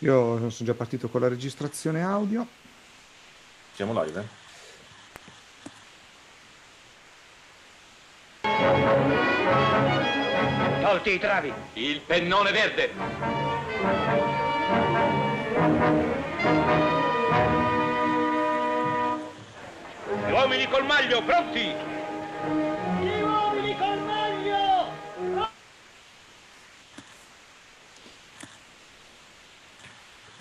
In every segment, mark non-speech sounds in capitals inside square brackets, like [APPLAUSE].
Io sono già partito con la registrazione audio. Siamo live, eh? Tolti i travi. Il pennone verde. Gli uomini col maglio, pronti!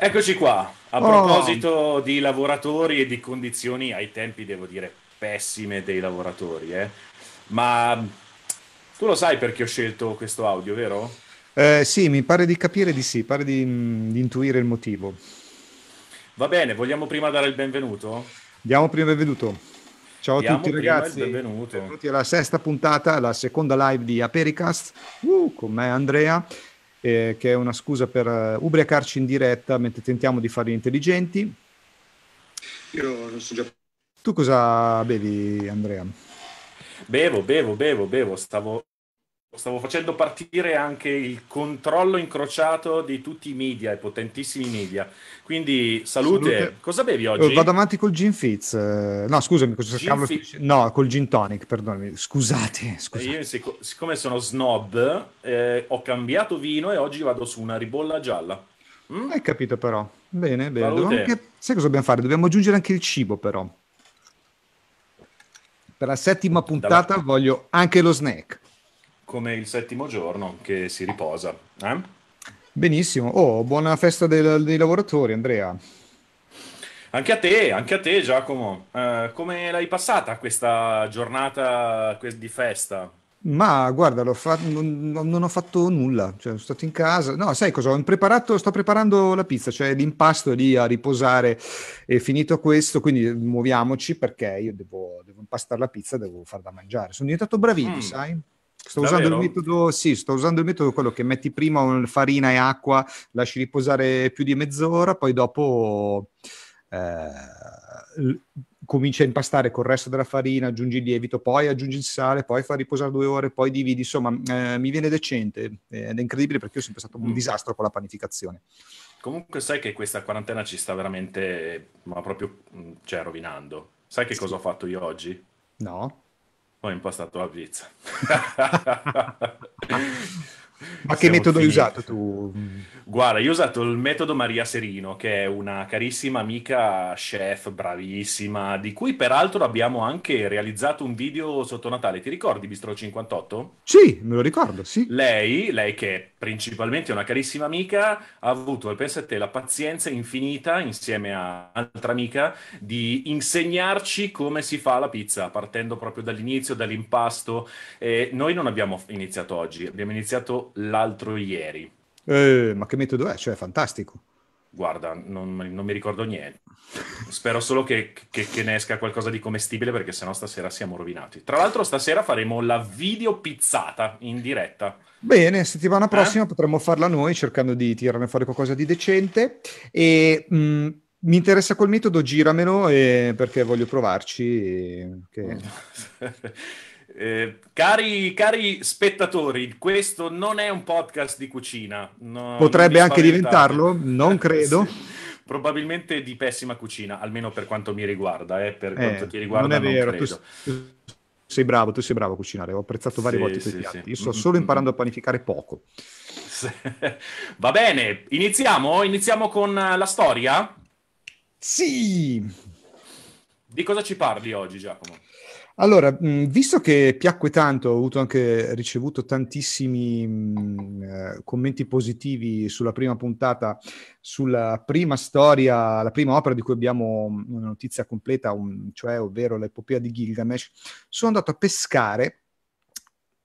Eccoci qua. A oh. proposito oh. di lavoratori e di condizioni ai tempi, devo dire, pessime dei lavoratori, eh? ma tu lo sai perché ho scelto questo audio, vero? Eh, sì, mi pare di capire di sì, pare di, mm, di intuire il motivo. Va bene, vogliamo prima dare il benvenuto? Diamo prima il benvenuto. Ciao Diamo a tutti ragazzi, benvenuti alla sesta puntata, la seconda live di Apericast, uh, con me Andrea eh, che è una scusa per eh, ubriacarci in diretta mentre tentiamo di fare intelligenti. Io non so già... Tu cosa bevi, Andrea? Bevo, bevo, bevo, bevo. Stavo stavo facendo partire anche il controllo incrociato di tutti i media, i potentissimi media. Quindi salute, salute. cosa bevi eh, oggi? Vado avanti col gin fizz. Eh, no, scusami, cosa cavolo... Fi- no, col gin tonic, perdonami. Scusate, eh, scusate. Io sic- siccome sono snob, eh, ho cambiato vino e oggi vado su una ribolla gialla. Mm? Hai capito però. Bene, bene. Anche... Sai cosa dobbiamo fare? Dobbiamo aggiungere anche il cibo però. Per la settima puntata voglio anche lo snack come il settimo giorno che si riposa. Eh? Benissimo. Oh, buona festa del, dei lavoratori, Andrea. Anche a te, anche a te Giacomo. Uh, come l'hai passata questa giornata di festa? Ma guarda, fa- non, non, ho fatto nulla, cioè, sono stato in casa. No, sai cosa? Ho preparato, sto preparando la pizza, cioè l'impasto lì a riposare. È finito questo, quindi muoviamoci perché io devo, devo impastare la pizza, devo far da mangiare. Sono diventato bravino, mm. sai? Sto usando, metodo, sì, sto usando, il metodo, quello che metti prima farina e acqua, lasci riposare più di mezz'ora, poi dopo eh, cominci a impastare col resto della farina, aggiungi il lievito, poi aggiungi il sale, poi fa riposare due ore, poi dividi. Insomma, eh, mi viene decente eh, ed è incredibile perché io sono sempre stato un mm. disastro con la panificazione. Comunque sai che questa quarantena ci sta veramente, ma proprio, mm, cioè, rovinando. Sai che cosa ho fatto io oggi? No ho impastato la pizza. [LAUGHS] Ma che metodo finiti. hai usato tu? Guarda, io ho usato il metodo Maria Serino, che è una carissima amica chef, bravissima, di cui peraltro abbiamo anche realizzato un video sotto Natale. Ti ricordi Bistro 58? Sì, me lo ricordo, sì. Lei, lei che principalmente una carissima amica, ha avuto, pensa a te, la pazienza infinita, insieme a un'altra amica, di insegnarci come si fa la pizza, partendo proprio dall'inizio, dall'impasto. Eh, noi non abbiamo iniziato oggi, abbiamo iniziato l'altro ieri. Eh, ma che metodo è? Cioè, è fantastico. Guarda, non, non, mi ricordo niente. Spero solo che, che, che, ne esca qualcosa di commestibile perché sennò stasera siamo rovinati. Tra l'altro stasera faremo la video pizzata in diretta. Bene, settimana eh? prossima eh? potremo farla noi cercando di tirarne fuori qualcosa di decente e mh, mm, mi interessa quel metodo, giramelo e, perché voglio provarci. E, che... [LAUGHS] Eh, cari, cari, spettatori, questo non è un podcast di cucina. No, Potrebbe anche diventarlo, non [LAUGHS] credo. sì probabilmente di pessima cucina, almeno per quanto mi riguarda. Eh, per eh, quanto ti riguarda, non è vero. Non tu, sei bravo, tu sei bravo a cucinare. Ho apprezzato varie sì, volte i tuoi sì, piatti. Sì. Io sto mm, solo mm, imparando a mm. panificare poco. [LAUGHS] Va bene, iniziamo? Iniziamo con la storia? Sì! Di cosa ci parli oggi, Giacomo? Allora, visto che piacque tanto, ho avuto anche ricevuto tantissimi eh, commenti positivi sulla prima puntata, sulla prima storia, la prima opera di cui abbiamo una notizia completa, un, cioè ovvero l'epopea di Gilgamesh, sono andato a pescare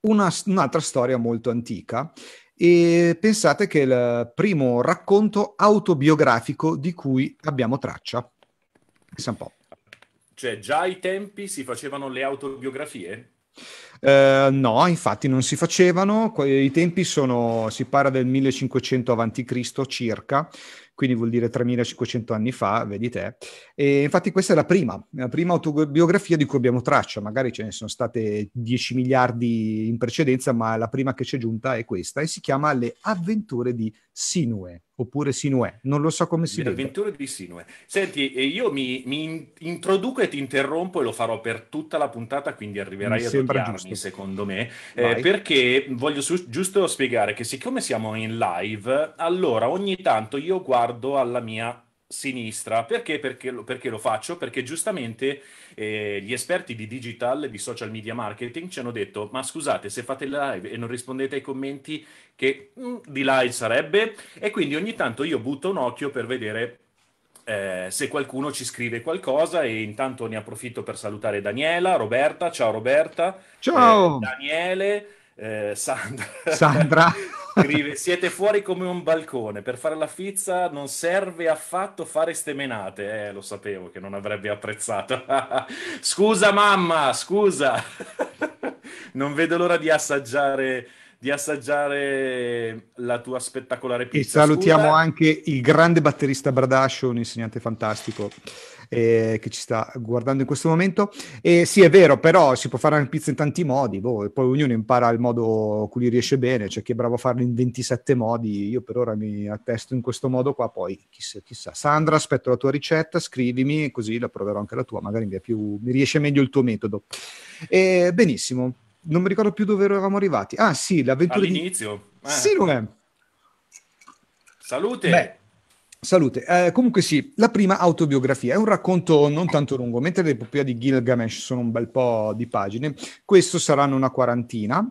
una, un'altra storia molto antica e pensate che è il primo racconto autobiografico di cui abbiamo traccia. un po'. Cioè, già ai tempi si facevano le autobiografie? Eh, no, infatti non si facevano, i tempi sono, si parla del 1500 a.C. circa, quindi vuol dire 3500 anni fa, vedi te. E infatti questa è la prima, la prima autobiografia di cui abbiamo traccia, magari ce ne sono state 10 miliardi in precedenza, ma la prima che ci è giunta è questa e si chiama Le avventure di Sinue oppure Sinue, non lo so come si dice. Le di Sinue. Senti, eh, io mi, mi, introduco e ti interrompo e lo farò per tutta la puntata, quindi arriverai a odiarmi secondo me, eh, perché voglio su- giusto spiegare che siccome siamo in live, allora ogni tanto io guardo alla mia sinistra. Perché? Perché, lo, perché lo faccio? Perché giustamente eh, gli esperti di digital, e di social media marketing, ci hanno detto, ma scusate, se fate live e non rispondete ai commenti, che mm, di live sarebbe? E quindi ogni tanto io butto un occhio per vedere eh, se qualcuno ci scrive qualcosa e intanto ne approfitto per salutare Daniela, Roberta, ciao Roberta, ciao eh, Daniele, eh, Sandra, Sandra. [LAUGHS] scrive: Siete fuori come un balcone. Per fare la fizza non serve affatto fare stemenate. Eh, lo sapevo che non avrebbe apprezzato. [LAUGHS] scusa, mamma, scusa. [LAUGHS] non vedo l'ora di assaggiare di assaggiare la tua spettacolare pizza. E salutiamo Scusa. anche il grande batterista Bradascio, un insegnante fantastico eh, che ci sta guardando in questo momento. E sì, è vero, però si può fare una pizza in tanti modi, boh, poi ognuno impara il modo cui gli riesce bene, c'è cioè, chi è bravo a farlo in 27 modi, io per ora mi attesto in questo modo qua, poi chissà, chissà. Sandra, aspetto la tua ricetta, scrivimi, così la proverò anche la tua, magari mi, più, mi riesce meglio il tuo metodo. E, benissimo, non mi ricordo più dove eravamo arrivati. Ah sì, l'avventura All'inizio. Di... Eh. Sì, non è. Salute. Beh. Salute. Eh, comunque sì, la prima autobiografia è un racconto non tanto lungo, mentre l'epopea di Gilgamesh sono un bel po' di pagine, questo saranno una quarantina.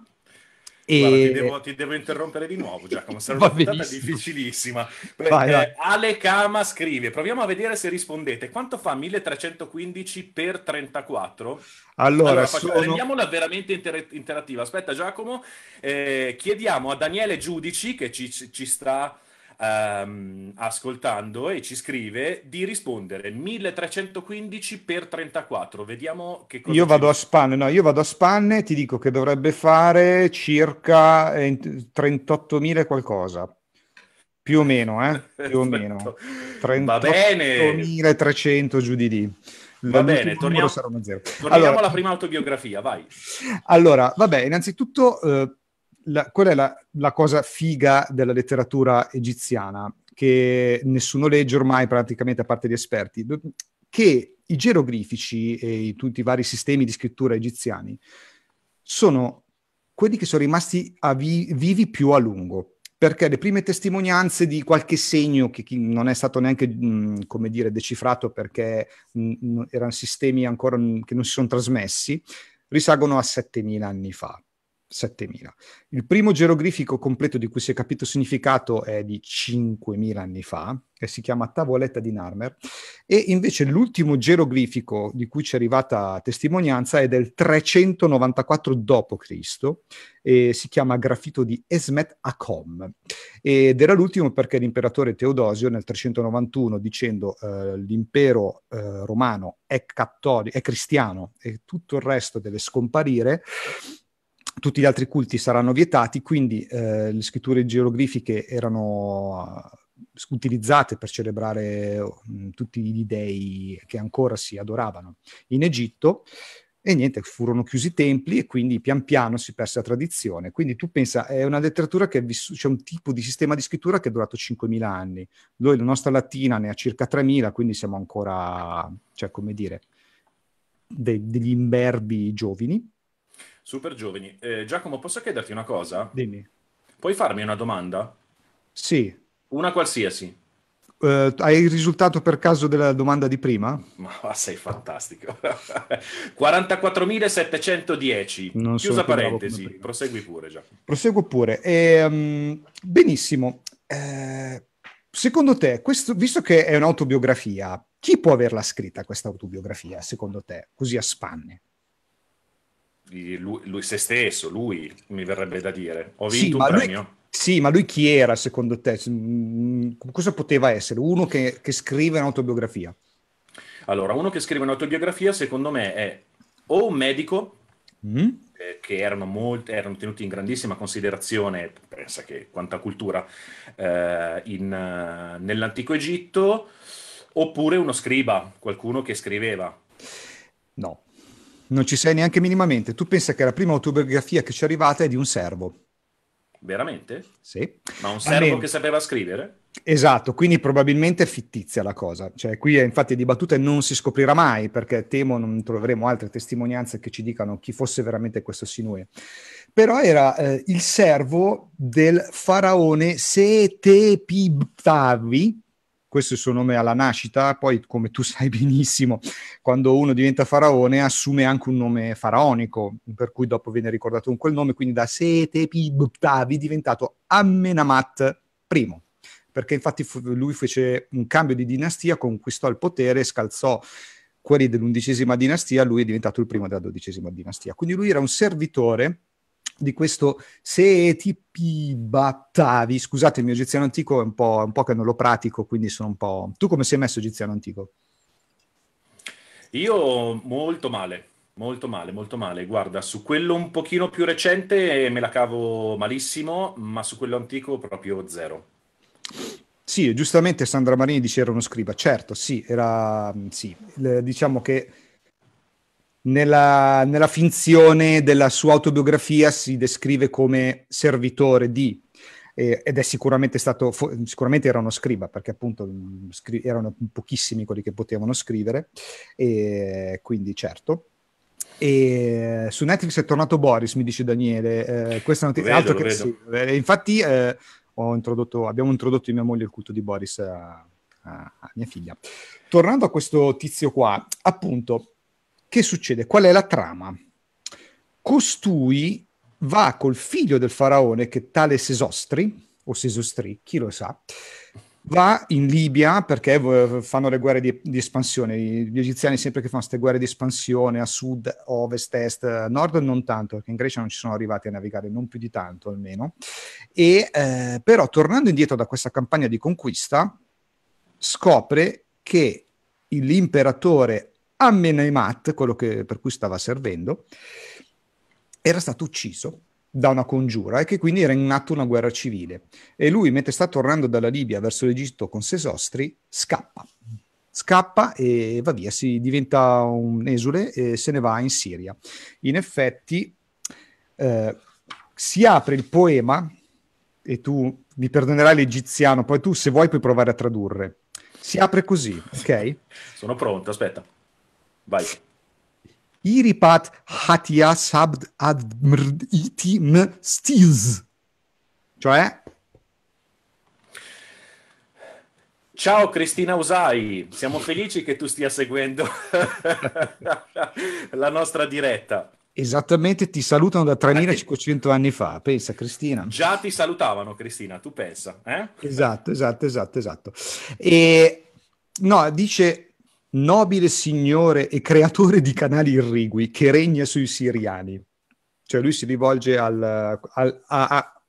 E... Guarda, ti, devo, ti, devo, interrompere di nuovo, Giacomo. [LAUGHS] Sarà una puntata difficilissima. Vai, eh, vai. Ale Kama scrive: Proviamo a vedere se rispondete. Quanto fa 1315 per 34? Allora, allora sono... rendiamola veramente inter- interattiva. Aspetta, Giacomo, eh, chiediamo a Daniele Giudici che ci, ci sta um, ascoltando e ci scrive di rispondere 1315 per 34. Vediamo che cosa. Io vado a spanne, no, io vado a spanne, ti dico che dovrebbe fare circa 38.000 eh, qualcosa. Più o meno, eh? Più o [LAUGHS] meno. 38.300 giù di lì. Va bene, torniamo, torniamo allora, alla prima autobiografia, vai. Allora, vabbè, innanzitutto eh, la, qual è la, la, cosa figa della letteratura egiziana che nessuno legge ormai praticamente a parte gli esperti? Che i geroglifici e i, tutti i vari sistemi di scrittura egiziani sono quelli che sono rimasti vi, vivi più a lungo, perché le prime testimonianze di qualche segno che non è stato neanche, mh, mm, come dire, decifrato perché mh, mm, erano sistemi ancora mh, mm, che non si sono trasmessi, risalgono a 7000 anni fa. 7000. Il primo geroglifico completo di cui si è capito il significato è di 5000 anni fa e si chiama Tavoletta di Narmer e invece l'ultimo geroglifico di cui ci è arrivata testimonianza è del 394 d.C. e si chiama Grafito di Esmet Akom ed era l'ultimo perché l'imperatore Teodosio nel 391 dicendo eh, l'impero eh, romano è cattolico, è cristiano e tutto il resto deve scomparire tutti gli altri culti saranno vietati, quindi eh, le scritture geroglifiche erano eh, utilizzate per celebrare mh, oh, mm, tutti gli dei che ancora si adoravano in Egitto e niente, furono chiusi i templi e quindi pian piano si perse la tradizione. Quindi tu pensa, è una letteratura che vissu- c'è un tipo di sistema di scrittura che è durato 5.000 anni. Noi la nostra latina ne ha circa 3.000, quindi siamo ancora, cioè come dire, de- degli imberbi giovani. Super giovani. Eh, Giacomo, posso chiederti una cosa? Dimmi. Puoi farmi una domanda? Sì. Una qualsiasi. Uh, hai il risultato per caso della domanda di prima? Ma [LAUGHS] sei fantastico. 44.710. [LAUGHS] Non Chiusa parentesi. Prosegui pure Giacomo. Proseguo pure. E, ehm, benissimo. Eh, secondo te, questo, visto che è un'autobiografia, chi può averla scritta questa autobiografia, secondo te, così a spanne? lui, lui, se stesso, lui mi verrebbe da dire. Ho vinto sì, un premio. Lui, sì, ma lui chi era secondo te? Mm, cosa poteva essere? Uno che, che scrive un'autobiografia. Allora, uno che scrive un'autobiografia secondo me è o un medico mm. eh, che erano, molti, erano, tenuti in grandissima considerazione, pensa che quanta cultura, eh, in, eh, nell'antico Egitto, oppure uno scriba, qualcuno che scriveva. No, non ci sei neanche minimamente. Tu pensa che la prima autobiografia che ci è arrivata è di un servo. Veramente? Sì. Ma un ah, servo Almeno. che sapeva scrivere? Esatto, quindi probabilmente è fittizia la cosa. Cioè, qui è, eh, infatti di battute non si scoprirà mai, perché temo non troveremo altre testimonianze che ci dicano chi fosse veramente questo Sinue. Però era eh, il servo del faraone Setepibtavi, questo è il suo nome alla nascita, poi come tu [LAUGHS] sai benissimo, quando uno diventa faraone assume anche un nome faraonico, per cui dopo viene ricordato con quel nome, quindi da Sete Butavi è diventato Amenamat I perché infatti fu- lui fece un cambio di dinastia, conquistò il potere, scalzò quelli dell'undicesima dinastia, lui è diventato il primo della dodicesima dinastia. Quindi lui era un servitore di questo Setipi Battavi. Scusate, il mio egiziano antico è un, è un po' che non lo pratico, quindi sono un po'... Tu come sei messo egiziano antico? Io molto male. Molto male, molto male. Guarda, su quello un pochino più recente me la cavo malissimo, ma su quello antico proprio zero. Sì, giustamente Sandra Marini dice era uno scriba. Certo, sì, era... Mm, sì. diciamo che nella, nella, finzione della sua autobiografia si descrive come servitore di, ed è sicuramente stato, sicuramente era uno scriba, perché appunto mm, scri- erano pochissimi quelli che potevano scrivere, e quindi certo. E su Netflix è tornato Boris, mi dice Daniele. Eh, questa notizia. Vedo, altro che, sì. Eh, infatti, eh, introdotto, abbiamo introdotto mia moglie il culto di Boris a, eh, a, a mia figlia. Tornando a questo tizio qua, appunto, che succede? Qual è la trama? Costui va col figlio del faraone, che tale Sesostri, o Sesostri, chi lo sa, va in Libia perché fanno le guerre di, di, espansione. Gli egiziani sempre che fanno queste guerre di espansione a sud, ovest, est, nord non tanto, perché in Grecia non ci sono arrivati a navigare, non più di tanto almeno. E, eh, però tornando indietro da questa campagna di conquista, scopre che l'imperatore Amenemat, quello che, per cui stava servendo, era stato ucciso da una congiura e che quindi era in atto una guerra civile. E lui, mentre sta tornando dalla Libia verso l'Egitto con Sesostri, scappa. Scappa e va via, si diventa un esule e se ne va in Siria. In effetti, eh, si apre il poema, e tu mi perdonerai l'egiziano, poi tu se vuoi puoi provare a tradurre. Si apre così, ok? Sono pronto, aspetta. Vai. Iripat Hatia Sabd Admritim Stiz. Cioè? Ciao Cristina Usai, siamo felici che tu stia seguendo [LAUGHS] la nostra diretta. Esattamente, ti salutano da 3500 eh, anni fa, pensa Cristina. Già ti salutavano Cristina, tu pensa. Eh? Esatto, esatto, esatto, esatto. E, no, dice nobile signore e creatore di canali irrigui che regna sui siriani. Cioè lui si rivolge al, al, a, a,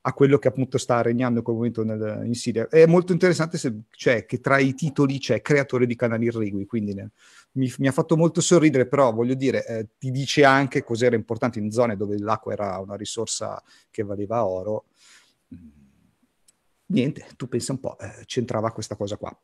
a, quello che appunto sta regnando in quel momento nel, in Siria. È molto interessante se, cioè, che tra i titoli c'è creatore di canali irrigui, quindi ne, mi, mi, ha fatto molto sorridere, però voglio dire, eh, ti dice anche cos'era importante in zone dove l'acqua era una risorsa che valeva oro. Mm. Niente, tu pensa un po', eh, c'entrava questa cosa qua.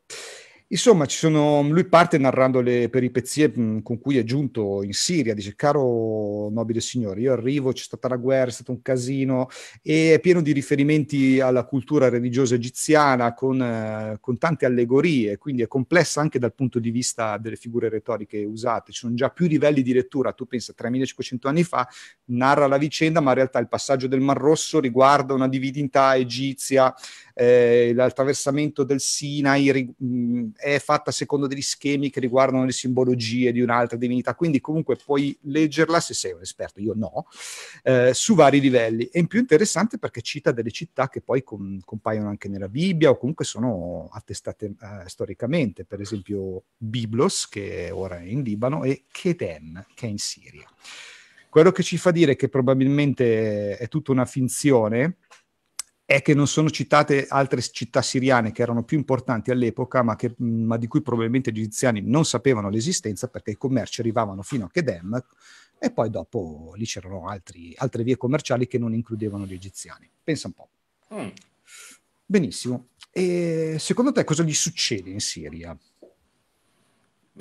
Insomma, sono, lui parte narrando le peripezie con cui è giunto in Siria, dice caro nobile signore, io arrivo, c'è stata la guerra, è stato un casino, e è pieno di riferimenti alla cultura religiosa egiziana con, eh, con tante allegorie, quindi è complessa anche dal punto di vista delle figure retoriche usate, ci sono già più livelli di lettura, tu pensa 3500 anni fa narra la vicenda, ma in realtà il passaggio del Mar Rosso riguarda una divinità egizia, eh, l'attraversamento del Sinai, è fatta secondo degli schemi che riguardano le simbologie di un'altra divinità, quindi comunque puoi leggerla se sei un esperto, io no, eh, su vari livelli. E in più interessante perché cita delle città che poi com- compaiono anche nella Bibbia o comunque sono attestate eh, storicamente, per esempio Biblos, che ora è in Libano, e Kedem, che è in Siria. Quello che ci fa dire che probabilmente è tutta una finzione, è che non sono citate altre città siriane che erano più importanti all'epoca, ma, che, mm, ma di cui probabilmente gli egiziani non sapevano l'esistenza perché i commerci arrivavano fino a Kedem e poi dopo lì c'erano altri, altre vie commerciali che non includevano gli egiziani. Pensa un po'. Mm. Benissimo. E secondo te cosa gli succede in Siria?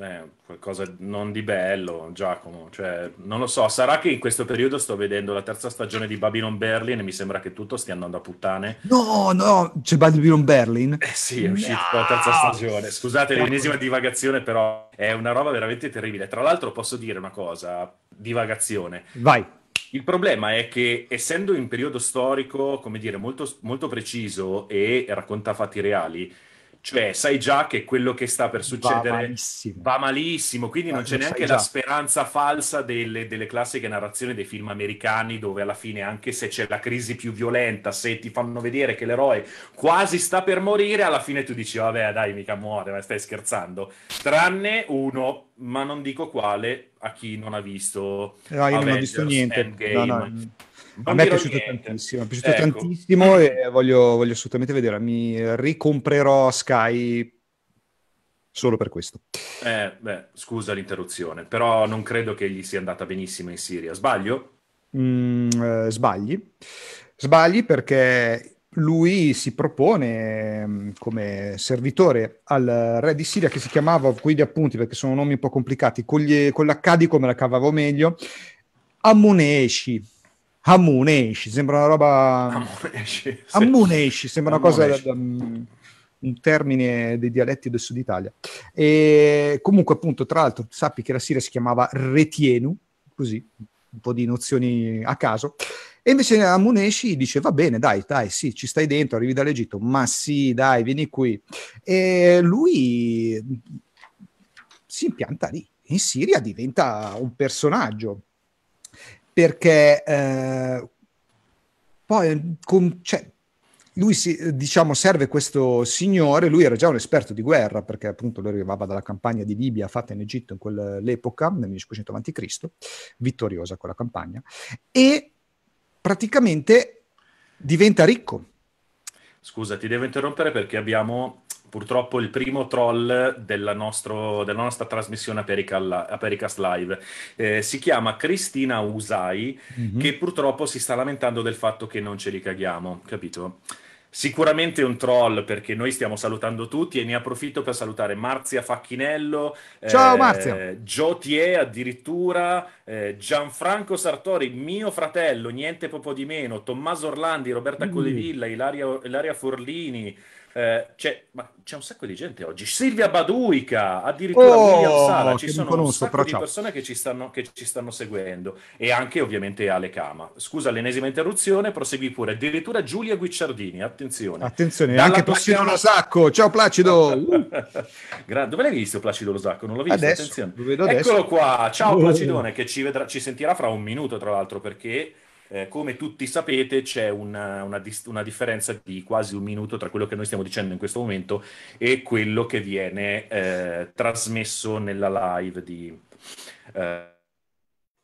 eh, qualcosa non di bello, Giacomo. Cioè, non lo so, sarà che in questo periodo sto vedendo la terza stagione di Babylon Berlin e mi sembra che tutto stia andando a puttane. No, no, c'è Babylon Berlin? Eh sì, è uscita no! la terza stagione. Scusate l'ennesima divagazione, però è una roba veramente terribile. Tra l'altro posso dire una cosa, divagazione. Vai. Il problema è che, essendo in periodo storico, come dire, molto, molto preciso e racconta fatti reali, cioè, sai già che quello che sta per succedere va malissimo, va malissimo quindi ma non eh, c'è neanche la speranza falsa delle, delle, classiche narrazioni dei film americani, dove alla fine, anche se c'è la crisi più violenta, se ti fanno vedere che l'eroe quasi sta per morire, alla fine tu dici, vabbè, dai, mica muore, ma stai scherzando. Tranne uno, ma non dico quale, a chi non ha visto. Eh, no, io Avengers, non ho visto niente. Endgame. No, no a me è piaciuto niente. tantissimo, è piaciuto ecco. tantissimo e voglio, voglio, assolutamente vedere. Mi ricomprerò Sky solo per questo. Eh, beh, scusa l'interruzione, però non credo che gli sia andata benissimo in Siria. Sbaglio? Mm, eh, sbagli. Sbagli perché lui si propone mm, come servitore al re di Siria che si chiamava, qui gli appunti perché sono nomi un po' complicati, con, gli, con l'accadi come la cavavo meglio, Amuneshi Hamuneshi, sembra una roba... Hamuneshi, Hamuneshi sembra Hamuneshi. una cosa... Um, un termine dei dialetti del sud Italia. E comunque, appunto, tra l'altro, sappi che la Siria si chiamava Retienu, così, un po' di nozioni a caso. E invece Amuneshi dice: Va bene, dai, dai, sì, ci stai dentro, arrivi dall'Egitto, ma sì, dai, vieni qui. E lui mm, si impianta lì. In Siria diventa un personaggio perché eh, poi con, cioè, lui si, diciamo, serve questo signore, lui era già un esperto di guerra perché appunto lui arrivava dalla campagna di Libia fatta in Egitto in quell'epoca, nel 1500 a.C., vittoriosa quella campagna, e praticamente diventa ricco. Scusa, ti devo interrompere perché abbiamo purtroppo il primo troll della, nostro, della nostra trasmissione a Pericast Live. Eh, si chiama Cristina Usai, mm-hmm. che purtroppo si sta lamentando del fatto che non ce li caghiamo, capito? Sicuramente un troll perché noi stiamo salutando tutti e ne approfitto per salutare Marzia Facchinello, Ciao, eh, Marzia. Jotie addirittura, eh, Gianfranco Sartori, mio fratello, niente poco di meno, Tommaso Orlandi, Roberta mm. Colevilla, Ilaria, Ilaria Forlini, eh, c'è, ma c'è un sacco di gente oggi. Silvia Baduica, addirittura oh, Miriam Sara, ci sono conosco, un sacco di ciao. persone che ci, stanno, che ci, stanno, seguendo e anche ovviamente Ale Cama. Scusa l'ennesima interruzione, prosegui pure. Addirittura Giulia Guicciardini, attenzione. Attenzione, Dalla anche Placido Lo Losacco. Ciao Placido. Uh. [LAUGHS] Dove l'hai visto Placido Lo Losacco? Non l'ho visto, adesso, Eccolo qua, ciao oh. Placidone che ci, vedrà, ci sentirà fra un minuto tra l'altro perché eh, come tutti sapete, c'è una, una, una, differenza di quasi un minuto tra quello che noi stiamo dicendo in questo momento e quello che viene eh, trasmesso nella live di. Eh,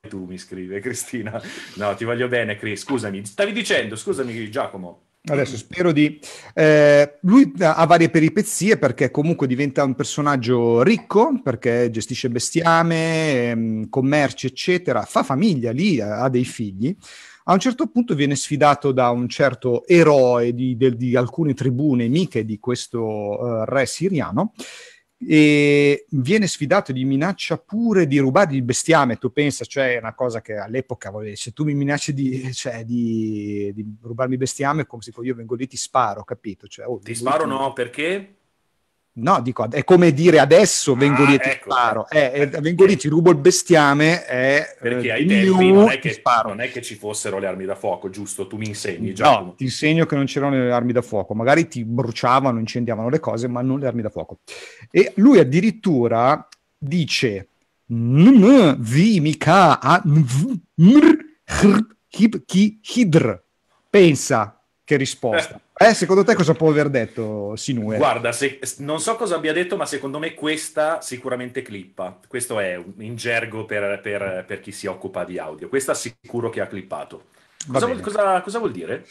tu mi scrivi, Cristina. No, ti voglio bene, Cris. Scusami, stavi dicendo, scusami, Giacomo. Adesso spero di... Eh, lui ha varie peripezie perché comunque diventa un personaggio ricco, perché gestisce bestiame, ehm, commerci, eccetera, fa famiglia lì, ha dei figli, a un certo punto viene sfidato da un certo eroe di, de, di alcune tribù nemiche di questo uh, re siriano e viene sfidato di minaccia pure di rubargli il bestiame. Tu pensa, cioè, è una cosa che all'epoca, se tu mi minacci di, cioè, di, di rubarmi il bestiame, come se io vengo lì ti sparo, capito? Cioè, oh, ti sparo ti... no, perché? No, dico, è come dire adesso ah, vengo ah, lì e ti ecco. sparo. Ecco. Eh, eh, vengo lì, ti rubo il bestiame e... Eh, Perché ai tempi non è, che, non è, che, ci fossero le armi da fuoco, giusto? Tu mi insegni già. No, ti insegno che non c'erano le armi da fuoco. Magari ti bruciavano, incendiavano le cose, ma non le armi da fuoco. E lui addirittura dice... Vi mica a hidr. Pensa che risposta. [LAUGHS] Eh, secondo te cosa può aver detto Sinue? Guarda, se, non so cosa abbia detto, ma secondo me questa sicuramente clippa. Questo è in gergo per, per, per chi si occupa di audio. Questa sicuro che ha clippato. Cosa, vuol, cosa, cosa vuol dire?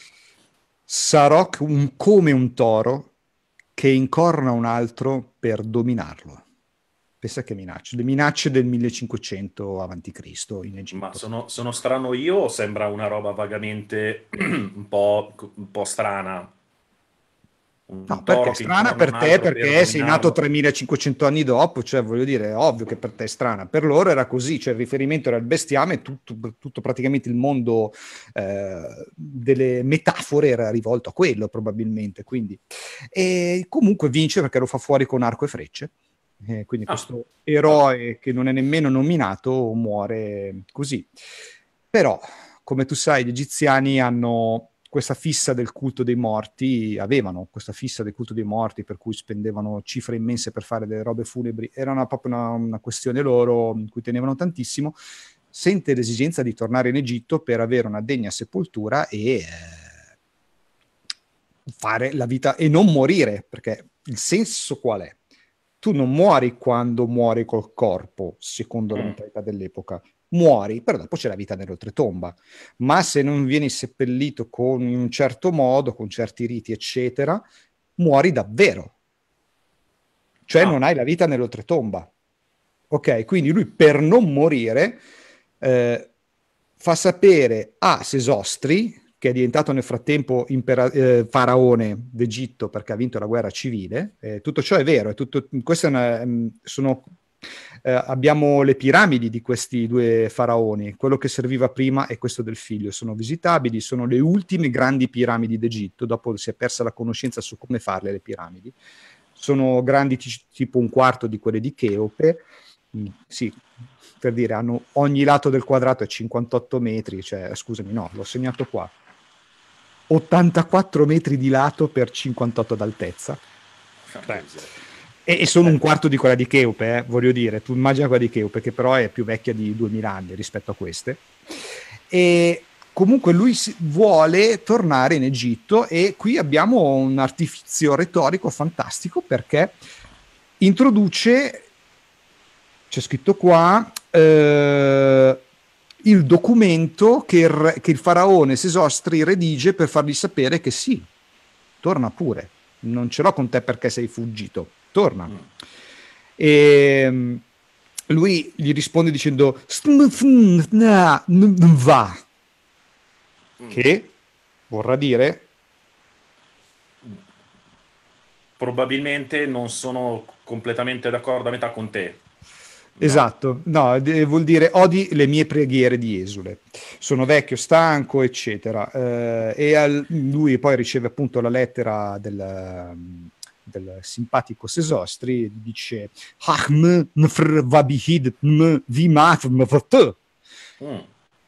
Sarò un, come un toro che incorna un altro per dominarlo. Pensa che minacce, le minacce del 1500 avanti Cristo in Egitto. Ma sono, sono, strano io o sembra una roba vagamente [CLEARS THROAT] un, po', un po' strana? No, perché è strana per te perché sei nato 3500 anni dopo, cioè voglio dire, è ovvio che per te è strana, per loro era così, cioè il riferimento era il bestiame, tutto, tutto praticamente il mondo eh, delle metafore era rivolto a quello probabilmente, quindi. E comunque vince perché lo fa fuori con arco e frecce. Eh, quindi ah. questo eroe che non è nemmeno nominato muore così. Però, come tu sai, gli egiziani hanno questa fissa del culto dei morti, avevano questa fissa del culto dei morti per cui spendevano cifre immense per fare delle robe funebri, era una, proprio una, una questione loro in cui tenevano tantissimo, sente l'esigenza di tornare in Egitto per avere una degna sepoltura e... Eh, fare la vita e non morire, perché il senso qual è? Tu non muori quando muori col corpo, secondo mm. la mentalità dell'epoca, muori, però dopo c'è la vita nell'oltretomba. Ma se non vieni seppellito con, in un certo modo, con certi riti, eccetera, muori davvero. Cioè ah. non hai la vita nell'oltretomba. Ok, quindi lui per non morire eh, fa sapere a Sesostri, che è diventato nel frattempo impera- eh, faraone d'Egitto perché ha vinto la guerra civile. Eh, tutto ciò è vero, è tutto, queste una, mm, sono eh, abbiamo le piramidi di questi due faraoni, quello che serviva prima e questo del figlio, sono visitabili, sono le ultime grandi piramidi d'Egitto, dopo si è persa la conoscenza su come farle le piramidi, sono grandi t- tipo un quarto di quelle di Cheope, mm, sì, per dire, hanno ogni lato del quadrato è 58 metri, cioè, scusami, no, l'ho segnato qua, 84 metri di lato per 58 d'altezza. Beh, e, e sono un quarto di quella di Cheope, eh, voglio dire, tu immagina quella di Cheope, che però è più vecchia di 2000 anni rispetto a queste. E comunque lui vuole tornare in Egitto e qui abbiamo un artifizio retorico fantastico perché introduce, c'è scritto qua, eh, il documento che il, che il, faraone Sesostri redige per fargli sapere che sì, torna pure, non ce l'ho con te perché sei fuggito torna. Mm. E ehm, lui gli risponde dicendo va, mm. che vorrà dire probabilmente non sono completamente d'accordo a metà con te. Esatto, no, de- vuol dire odi le mie preghiere di esule, sono vecchio, stanco, eccetera. Eh, e al- lui poi riceve appunto la lettera del, del simpatico Sesostri, dice Hm, nfr, Mm.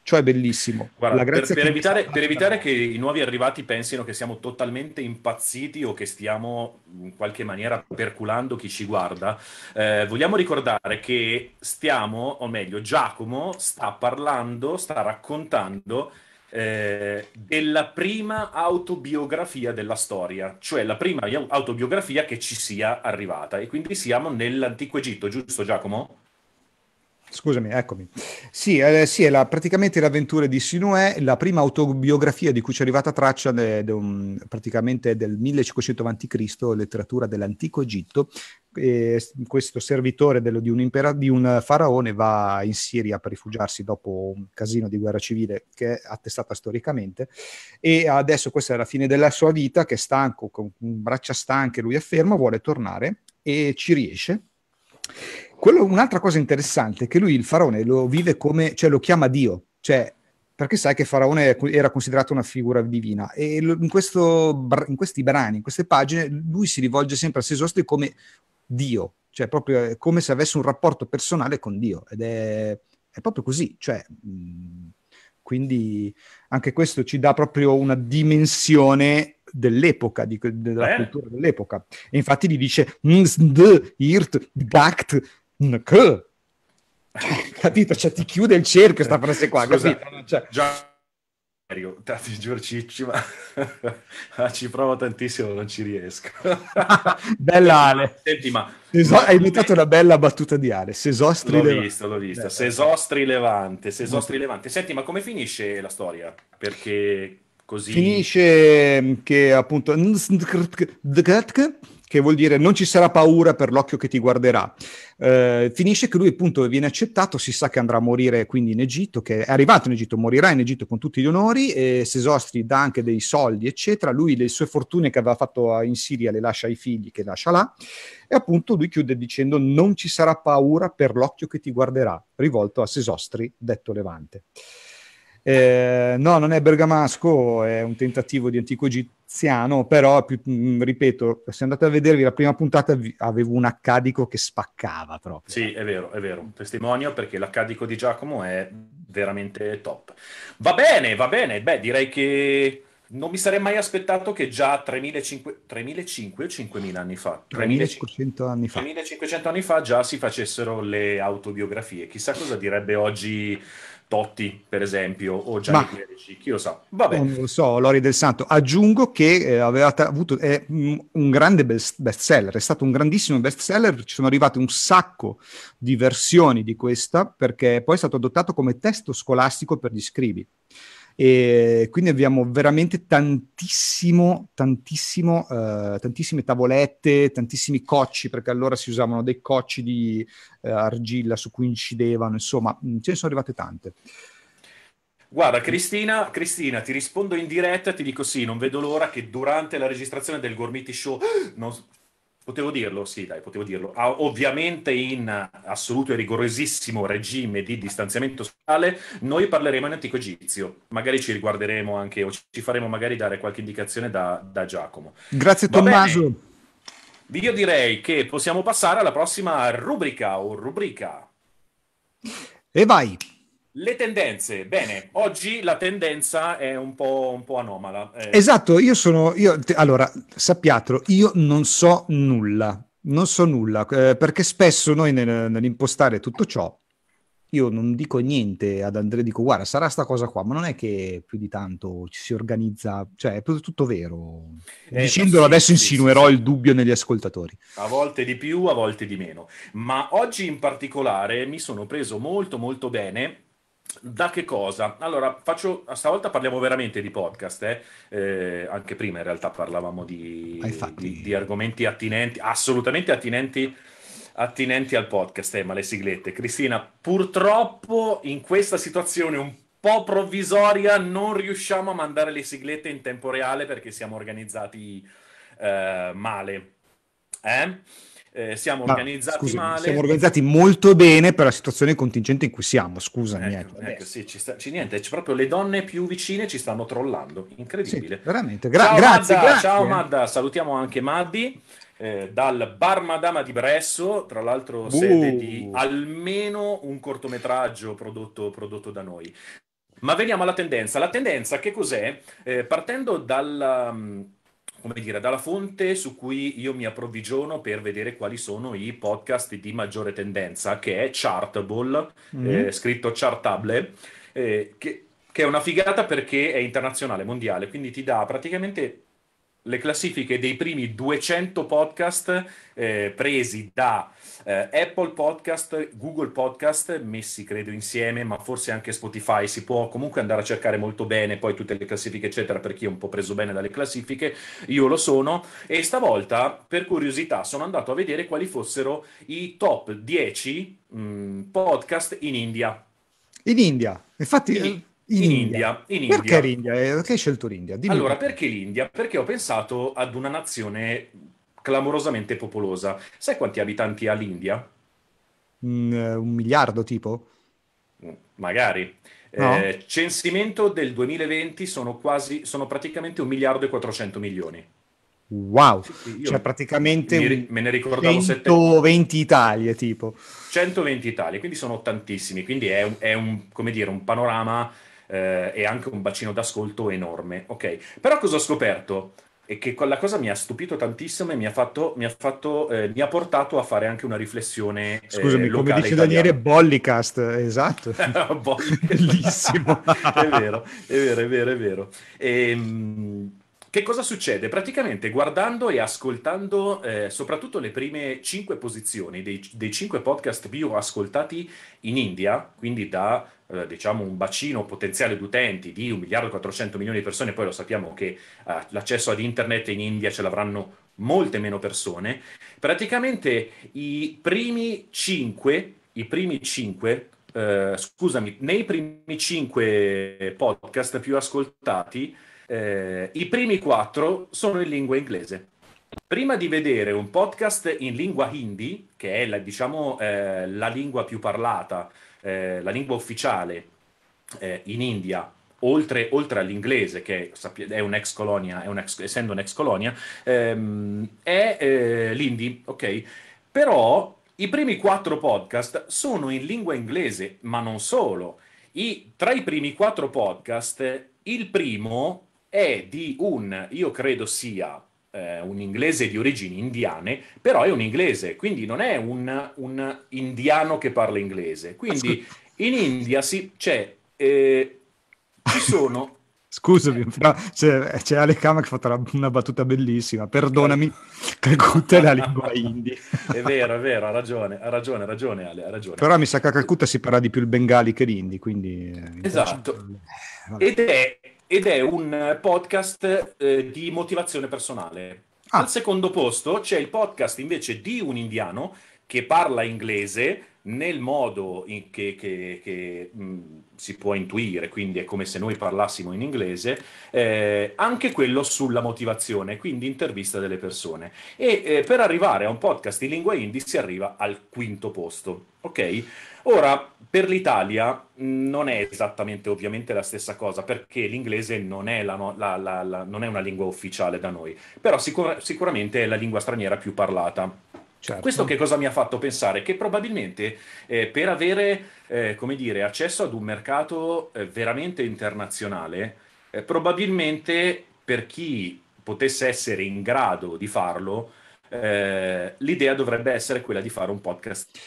Cioè, bellissimo. Guarda, per, per, evitare, per, evitare, che i nuovi arrivati pensino che siamo totalmente impazziti o che stiamo in qualche maniera perculando chi ci guarda, eh, vogliamo ricordare che stiamo, o meglio, Giacomo sta parlando, sta raccontando eh, della prima autobiografia della storia, cioè la prima autobiografia che ci sia arrivata. E quindi siamo nell'Antico Egitto, giusto Giacomo? Scusami, eccomi. Sì, eh, sì è la, praticamente l'avventura di Sinuè, la prima autobiografia di cui c'è arrivata traccia de, de un, praticamente del 1500 a.C., letteratura dell'antico Egitto. E questo servitore dello, di, un impera, di un faraone va in Siria per rifugiarsi dopo un casino di guerra civile che è attestata storicamente e adesso questa è la fine della sua vita che è stanco, con braccia stanche, lui è fermo, vuole tornare e ci riesce quello, un'altra cosa interessante è che lui, il faraone, lo vive come, cioè lo chiama Dio, cioè, perché sai che Faraone era considerato una figura divina e in, questo, in questi brani, in queste pagine, lui si rivolge sempre a se come Dio, cioè proprio eh, come se avesse un rapporto personale con Dio ed è, è proprio così, cioè, mm, quindi anche questo ci dà proprio una dimensione dell'epoca, di, della Beh. cultura dell'epoca. E infatti gli dice, irt, gact, capito? Cioè, ti chiude il cerchio sta frase qua, Scusa, capito? Cioè... Già... giuro Cicci, ma [LAUGHS] ah, ci provo tantissimo, non ci riesco. [LAUGHS] bella Ale. Senti, ma... Seso... Hai notato una bella battuta di Ale, Sesostri L'ho vista, l'ho vista. Sesostri Levante, Sesostri Levante. Senti, ma come finisce la storia? Perché così... Finisce mm, che appunto che vuol dire non ci sarà paura per l'occhio che ti guarderà. Eh, finisce che lui appunto viene accettato, si sa che andrà a morire quindi in Egitto, che è arrivato in Egitto, morirà in Egitto con tutti gli onori, e Sesostri dà anche dei soldi, eccetera. Lui le sue fortune che aveva fatto in Siria le lascia ai figli, che lascia là, e appunto lui chiude dicendo non ci sarà paura per l'occhio che ti guarderà, rivolto a Sesostri, detto Levante. Eh, no, non è bergamasco, è un tentativo di antico egiziano, però, più, mm, ripeto, se andate a vedervi la prima puntata avevo un accadico che spaccava proprio. Sì, è vero, è vero, testimonio perché l'accadico di Giacomo è veramente top. Va bene, va bene, beh, direi che non mi sarei mai aspettato che già 3.500 o 5.000 anni fa 3.500 anni fa 3.500 anni fa già si facessero le autobiografie. Chissà cosa direbbe oggi Totti, per esempio, o Gianni Clerici, chi lo sa. Vabbè. Non lo so, Lori del Santo. Aggiungo che eh, avevate avuto eh, un grande best seller, è stato un grandissimo best seller, ci sono arrivate un sacco di versioni di questa, perché poi è stato adottato come testo scolastico per gli scrivi. E quindi abbiamo veramente tantissimo, tantissimo, eh, tantissime tavolette, tantissimi cocci, perché allora si usavano dei cocci di eh, argilla su cui incidevano, insomma, mm, ce ne sono arrivate tante. Guarda, Cristina, Cristina, ti rispondo in diretta, e ti dico sì, non vedo l'ora che durante la registrazione del Gormiti Show [GASPS] non Potevo dirlo, sì, dai, potevo dirlo. Ah, ovviamente in assoluto e rigorosissimo regime di distanziamento sociale, noi parleremo in antico egizio. Magari ci riguarderemo anche o ci faremo magari dare qualche indicazione da, da Giacomo. Grazie Va Tommaso. Bene. Io direi che possiamo passare alla prossima rubrica o rubrica. E vai. Le tendenze, bene, oggi la tendenza è un po', un po anomala. Eh. Esatto, io sono, io, te, allora, sappiatelo, io non so nulla, non so nulla, eh, perché spesso noi nel, nell'impostare tutto ciò, io non dico niente ad Andrea, dico guarda, sarà sta cosa qua, ma non è che più di tanto ci si organizza, cioè è tutto vero. Eh, Dicendolo sì, adesso sì, insinuerò sì, il dubbio negli ascoltatori. A volte di più, a volte di meno, ma oggi in particolare mi sono preso molto molto bene da che cosa? Allora, faccio, stavolta parliamo veramente di podcast, eh? Eh, anche prima in realtà parlavamo di, ah, di, di argomenti attinenti, assolutamente attinenti, attinenti al podcast, eh, ma le siglette. Cristina, purtroppo in questa situazione un po' provvisoria non riusciamo a mandare le siglette in tempo reale perché siamo organizzati eh, male. Eh? eh, siamo Ma, organizzati scusami, male. Siamo organizzati molto bene per la situazione contingente in cui siamo, scusa. Ecco, eh. ecco, ecco sì, ci sta, ci, niente, proprio le donne più vicine ci stanno trollando, incredibile. Sì, veramente, Gra- ciao, grazie, Madda, grazie. Ciao eh. Madda, salutiamo anche Maddi. Eh, dal Bar Madama di Bresso, tra l'altro uh. sede di almeno un cortometraggio prodotto, prodotto da noi. Ma veniamo alla tendenza. La tendenza che cos'è? Eh, partendo dalla, mm, come dire, dalla fonte su cui io mi approvvigiono per vedere quali sono i podcast di maggiore tendenza, che è Chartable, eh, mm-hmm. eh, scritto Chartable, eh, che, che è una figata perché è internazionale, mondiale, quindi ti dà praticamente le classifiche dei primi 200 podcast eh, presi da eh, Apple Podcast, Google Podcast messi credo insieme, ma forse anche Spotify, si può comunque andare a cercare molto bene poi tutte le classifiche eccetera per chi è un po' preso bene dalle classifiche, io lo sono e stavolta per curiosità sono andato a vedere quali fossero i top 10 mh, mm, podcast in India. In India, infatti... In... In, in, India. India. in, India. Perché l'India? Eh, perché hai scelto l'India? Dimmi allora, perché l'India? Perché ho pensato ad una nazione clamorosamente popolosa. Sai quanti abitanti ha l'India? Mm, eh, un miliardo tipo? Mm, magari. No. Eh, censimento del 2020 sono, quasi, sono praticamente un miliardo e 400 milioni. Wow, Io cioè praticamente mi, me ne 120 sette... Italie tipo. 120 Italie, quindi sono tantissimi, quindi è, un, è un, dire, un panorama eh, e anche un bacino d'ascolto enorme. Ok, però cosa ho scoperto? e che quella cosa mi ha stupito tantissimo e mi ha, fatto, mi ha, fatto, eh, mi ha portato a fare anche una riflessione. Eh, Scusami, eh, come dice italiana. Daniele, Bollicast, esatto. [LAUGHS] Ah, Bellissimo. [LAUGHS] è vero, è vero, è vero, è vero. E, ehm, che cosa succede? Praticamente guardando e ascoltando eh, soprattutto le prime cinque posizioni dei, dei cinque podcast bio ascoltati in India, quindi da eh, diciamo un bacino potenziale di utenti di 1 miliardo e 400 milioni di persone, poi lo sappiamo che eh, l'accesso ad internet in India ce l'avranno molte meno persone, praticamente i primi cinque, i primi cinque eh, scusami, nei primi cinque podcast più ascoltati eh, I primi quattro sono in lingua inglese. Prima di vedere un podcast in lingua hindi, che è la, diciamo, eh, la lingua più parlata, eh, la lingua ufficiale eh, in India, oltre, oltre, all'inglese, che è un'ex colonia, un essendo un'ex colonia, ehm, è eh, l'hindi, ok? Però i primi quattro podcast sono in lingua inglese, ma non solo. I, tra i primi quattro podcast, il primo è di un, io credo sia eh, un inglese di origini indiane, però è un inglese, quindi non è un, un indiano che parla inglese. Quindi in India si, c'è, eh, ci sono... [LAUGHS] Scusami, però c'è, c'è Ale Kama che ha fatto una battuta bellissima, perdonami, Calcutta è la lingua hindi. [LAUGHS] è vero, è vero, ha ragione, ha ragione, ha ragione Ale, ha ragione. Però mi sa che a Calcutta si parla di più il bengali che l'indi, quindi... Eh, esatto, ed è ed è un podcast eh, di motivazione personale. Ah. Al secondo posto c'è il podcast invece di un indiano che parla inglese nel modo in che, che, che mh, mm, si può intuire, quindi è come se noi parlassimo in inglese, eh, anche quello sulla motivazione, quindi intervista delle persone. E eh, per arrivare a un podcast in lingua hindi si arriva al quinto posto, ok? Ora, per l'Italia mm, non è esattamente ovviamente la stessa cosa, perché l'inglese non è, la, la, la, non è una lingua ufficiale da noi, però sicur- sicuramente è la lingua straniera più parlata. Certo. Questo che cosa mi ha fatto pensare? Che probabilmente eh, per avere eh, dire, accesso ad un mercato eh, veramente internazionale, eh, probabilmente per chi potesse essere in grado di farlo, eh, l'idea dovrebbe essere quella di fare un podcast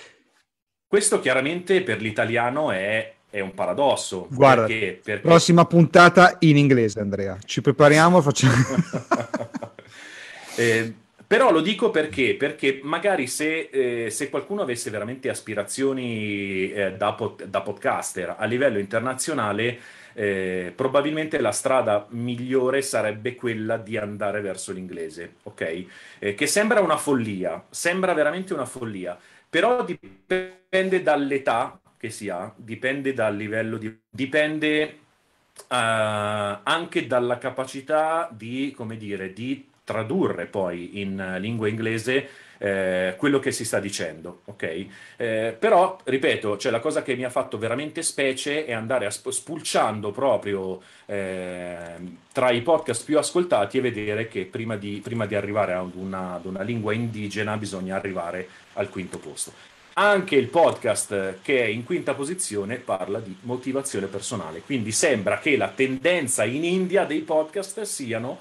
questo chiaramente per l'italiano è, è un paradosso. Guarda, perché, perché... prossima puntata in inglese, Andrea. Ci prepariamo, facciamo... [LAUGHS] eh, però lo dico perché, perché magari se, eh, se qualcuno avesse veramente aspirazioni eh, da, pod- da, podcaster a livello internazionale, eh, probabilmente la strada migliore sarebbe quella di andare verso l'inglese, ok? Eh, che sembra una follia, sembra veramente una follia, però dipende dall'età che si ha, dipende dal livello di... dipende uh, anche dalla capacità di, come dire, di tradurre poi in eh, lingua inglese eh, quello che si sta dicendo, ok? Eh, però, ripeto, cioè, la cosa che mi ha fatto veramente specie è andare sp- spulciando proprio eh, tra i podcast più ascoltati e vedere che prima di, prima di arrivare ad una, ad una lingua indigena bisogna arrivare al quinto posto. Anche il podcast eh, che è in quinta posizione parla di motivazione personale, quindi sembra che la tendenza in India dei podcast siano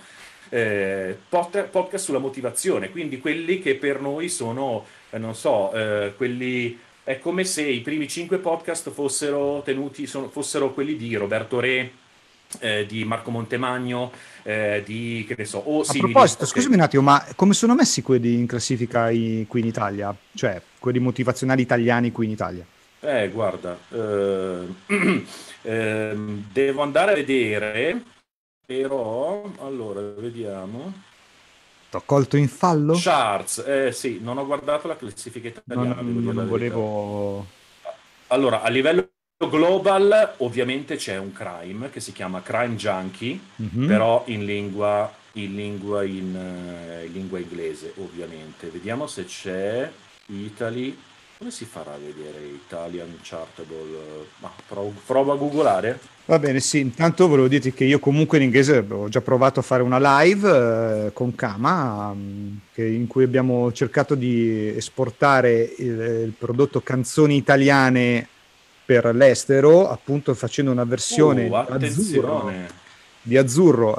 eh, podcast sulla motivazione, quindi quelli che per noi sono, eh, non so, eh, quelli... È come se i primi cinque podcast fossero, tenuti, sono, fossero quelli di Roberto Re, eh, di Marco Montemagno, eh, di che ne so. Oh, sì, A proposito, di... scusami un attimo, ma come sono messi quelli in classifica i, qui in Italia? Cioè, quelli motivazionali italiani qui in Italia? Eh, guarda, eh, [CLEARS THROAT] ehm, devo andare a vedere però allora vediamo ho colto in fallo? Charts, eh, sì, non ho guardato la classifica italiana. Non, non, non volevo... Allora, a livello global ovviamente c'è un crime che si chiama Crime Junkie, mm-hmm. però in lingua, in lingua, in, eh, in lingua inglese ovviamente. Vediamo se c'è Italy come si farà a vedere Italian Chartable? Ma provo, provo, a googolare. Va bene, sì, intanto volevo dirti che io comunque in inglese ho già provato a fare una live eh, con Kama, mm, che, in cui abbiamo cercato di esportare il, il, prodotto canzoni italiane per l'estero, appunto facendo una versione uh, azzurra di Azzurro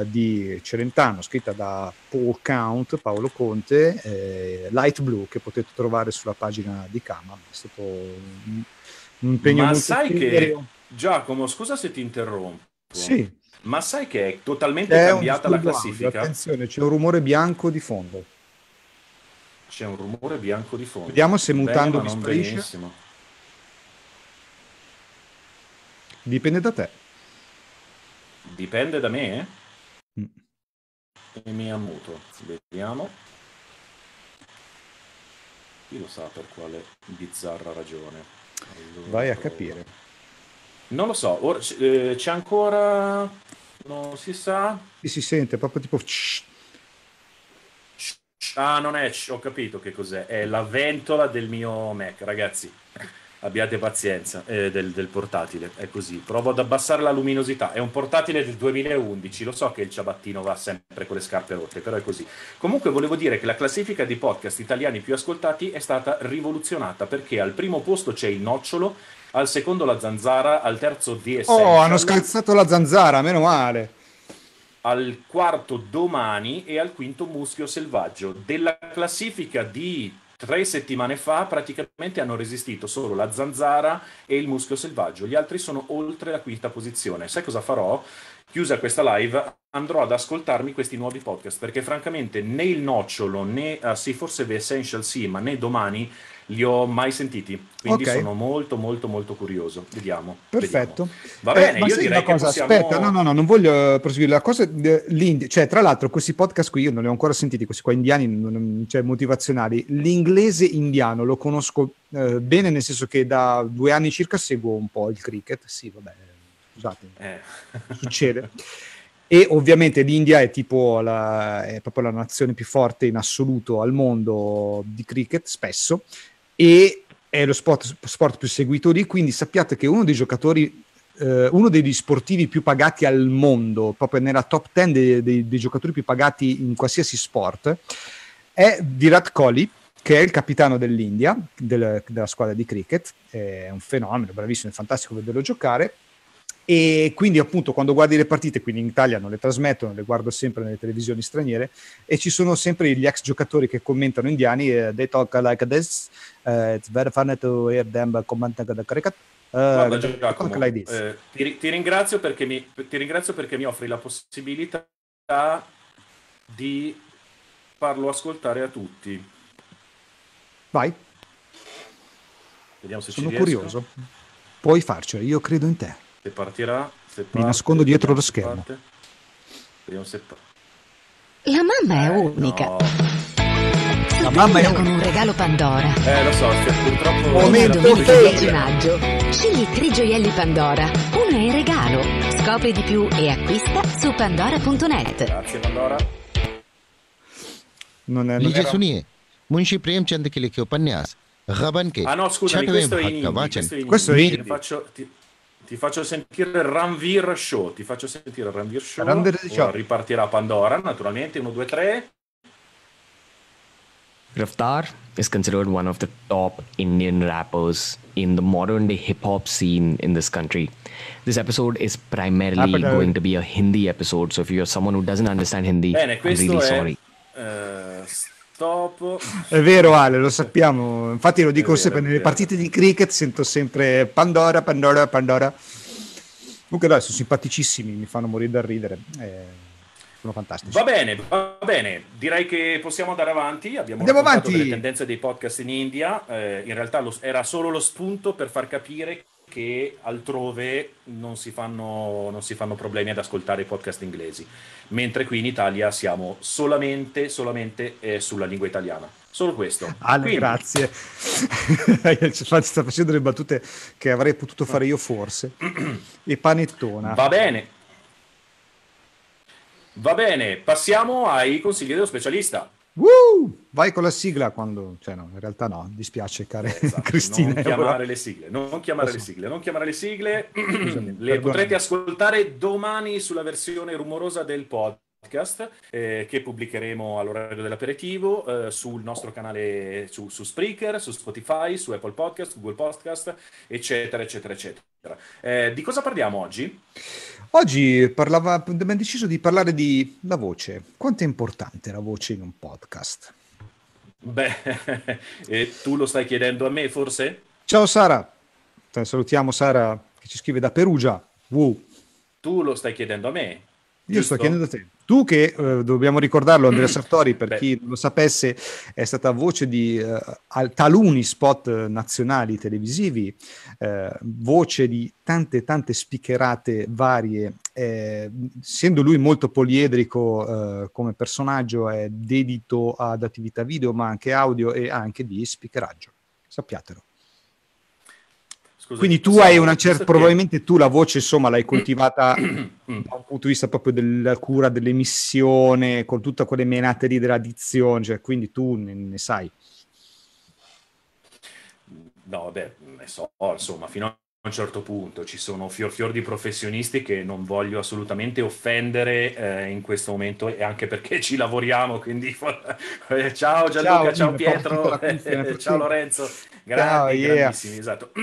eh, di Celentano, scritta da Paul Count, Paolo Conte, eh, Light Blue, che potete trovare sulla pagina di Kama. È stato un, impegno Ma sai serio. che, Giacomo, scusa se ti interrompo. Sì. Ma sai che è totalmente è cambiata la classifica? Ampio, attenzione, c'è un rumore bianco di fondo. C'è un rumore bianco di fondo. Vediamo se mutando Bene, sparisce. Dipende da te. Dipende da me. Eh? Mm. E mi ammuto. Vediamo. Chi lo sa per quale bizzarra ragione. Allora... Vai a capire. Non lo so, or- eh, c'è ancora... Non si sa. Sì, si sente proprio tipo... Ah, non è, ho capito che cos'è. È la ventola del mio Mac, ragazzi abbiate pazienza eh, del, del, portatile, è così. Provo ad abbassare la luminosità, è un portatile del 2011, lo so che il ciabattino va sempre con le scarpe rotte, però è così. Comunque volevo dire che la classifica di podcast italiani più ascoltati è stata rivoluzionata perché al primo posto c'è il nocciolo, al secondo la zanzara, al terzo The Oh, hanno scherzato la zanzara, meno male. Al quarto domani e al quinto muschio selvaggio. Della classifica di Tre settimane fa praticamente hanno resistito solo la zanzara e il muschio selvaggio, gli altri sono oltre la quinta posizione. Sai cosa farò? Chiusa questa live andrò ad ascoltarmi questi nuovi podcast perché francamente né il nocciolo né uh, sì forse The Essential sì, ma né domani li ho mai sentiti, quindi okay. sono molto molto molto curioso. Vediamo. Perfetto. Vediamo. Va eh, bene, eh, io direi una cosa, possiamo... aspetta, no no no, non voglio eh, proseguire. La cosa l'indi- cioè tra l'altro questi podcast qui io non li ho ancora sentiti, questi qua indiani, non, cioè motivazionali. L'inglese indiano lo conosco eh, bene nel senso che da due anni circa seguo un po' il cricket, sì, vabbè, scusate. Eh. [LAUGHS] Succede. e ovviamente l'India è tipo la, è proprio la nazione più forte in assoluto al mondo di cricket spesso e è lo sport, sport più seguito lì, quindi sappiate che uno dei giocatori eh, uno degli sportivi più pagati al mondo, proprio nella top 10 dei, dei, dei giocatori più pagati in qualsiasi sport, è Virat Kohli, che è il capitano dell'India, del, della squadra di cricket, è un fenomeno, bravissimo, è fantastico vederlo giocare, e quindi appunto quando guardi le partite, quindi in Italia non le trasmettono, le guardo sempre nelle televisioni straniere, e ci sono sempre gli ex giocatori che commentano indiani, eh, they talk like this, uh, it's very fun to hear them comment the caricat. Uh, eh, Guarda, Giacomo, eh, ti, ti, ringrazio mi, ti ringrazio perché mi offri la possibilità di farlo ascoltare a tutti. Vai. Vediamo se Sono ci curioso. Puoi farcela, io credo in te. Se partirà, se parte, Mi nascondo dietro lo schermo. Parte. Vediamo se parte. La mamma è eh, unica. No. La mamma è unica. con un regalo Pandora. Eh, lo so, cioè, purtroppo... Momento, domenica 10 maggio. Scegli tre gioielli Pandora. Uno è in regalo. Scopri di più e acquista su pandora.net. Grazie, Pandora. Non è... Non era... सुनिए मुंशी प्रेमचंद के लिखे उपन्यास गबन के ah, no, scusami, questo, è in, questo, questo, è in, questo è ti faccio sentire Ranvir Show, ti faccio sentire Ranvir Show. Ranvir Show. Ripartirà Pandora, naturalmente, 1, 2, 3. Raftar is considered one of the top Indian rappers in the modern day hip hop scene in this country. This episode is primarily Appetite. going to be a Hindi episode, so if you're someone who doesn't understand Hindi, Bene, I'm really è, sorry. Uh, Topo. È vero Ale, lo sappiamo. Infatti lo dico vero, sempre, nelle partite di cricket sento sempre Pandora, Pandora, Pandora. Comunque dai, sono simpaticissimi, mi fanno morire da ridere. Eh, sono fantastici. Va bene, va bene. Direi che possiamo andare avanti. Abbiamo Andiamo avanti. delle tendenze dei podcast in India. Eh, in realtà lo, era solo lo spunto per far capire che altrove non si, fanno, non si fanno problemi ad ascoltare i podcast inglesi, mentre qui in Italia siamo solamente, solamente eh, sulla lingua italiana. Solo questo. Ale, Quindi... grazie. [LAUGHS] Sta facendo le battute che avrei potuto fare io forse. [CLEARS THROAT] e panettona. Va bene. Va bene, passiamo ai consigli dello specialista. Woo! Vai con la sigla quando... Cioè no, in realtà no, dispiace care esatto, Cristina. Non chiamare le sigle, non chiamare so. le sigle, non chiamare le sigle. le potrete ascoltare domani sulla versione rumorosa del podcast eh, che pubblicheremo all'orario dell'aperitivo eh, sul nostro canale su, su, Spreaker, su Spotify, su Apple Podcast, Google Podcast, eccetera, eccetera, eccetera. Eh, di cosa parliamo oggi? Oggi parlava, abbiamo deciso di parlare di la voce. Quanto è importante la voce in un podcast? Beh, [LAUGHS] eh, tu lo stai chiedendo a me forse? Ciao Sara, salutiamo Sara che ci scrive da Perugia. Wow. Tu lo stai chiedendo a me, io sto chiedendo a te, tu che eh, dobbiamo ricordarlo, Andrea [CLEARS THROAT] Sartori, per Beh. chi non lo sapesse, è stata voce di eh, taluni spot nazionali televisivi, eh, voce di tante tante spicherate varie. Eh, essendo lui molto poliedrico eh, come personaggio, è dedito ad attività video, ma anche audio e anche di spicheraggio. Sappiatelo. Scusa, Quindi tu hai una certa, probabilmente tu la voce insomma l'hai coltivata [CLEARS THROAT] da un punto di vista proprio della cura, dell'emissione, con tutte quelle menate lì della dizione, cioè, quindi tu ne, ne sai. No, vabbè, ne so, insomma, fino un certo punto ci sono fior fior di professionisti che non voglio assolutamente offendere eh, in questo momento e anche perché ci lavoriamo quindi [LAUGHS] eh, ciao Gianluca ciao, ciao Pietro eh, eh, ciao Lorenzo grandi ciao, yeah. esatto [CLEARS THROAT]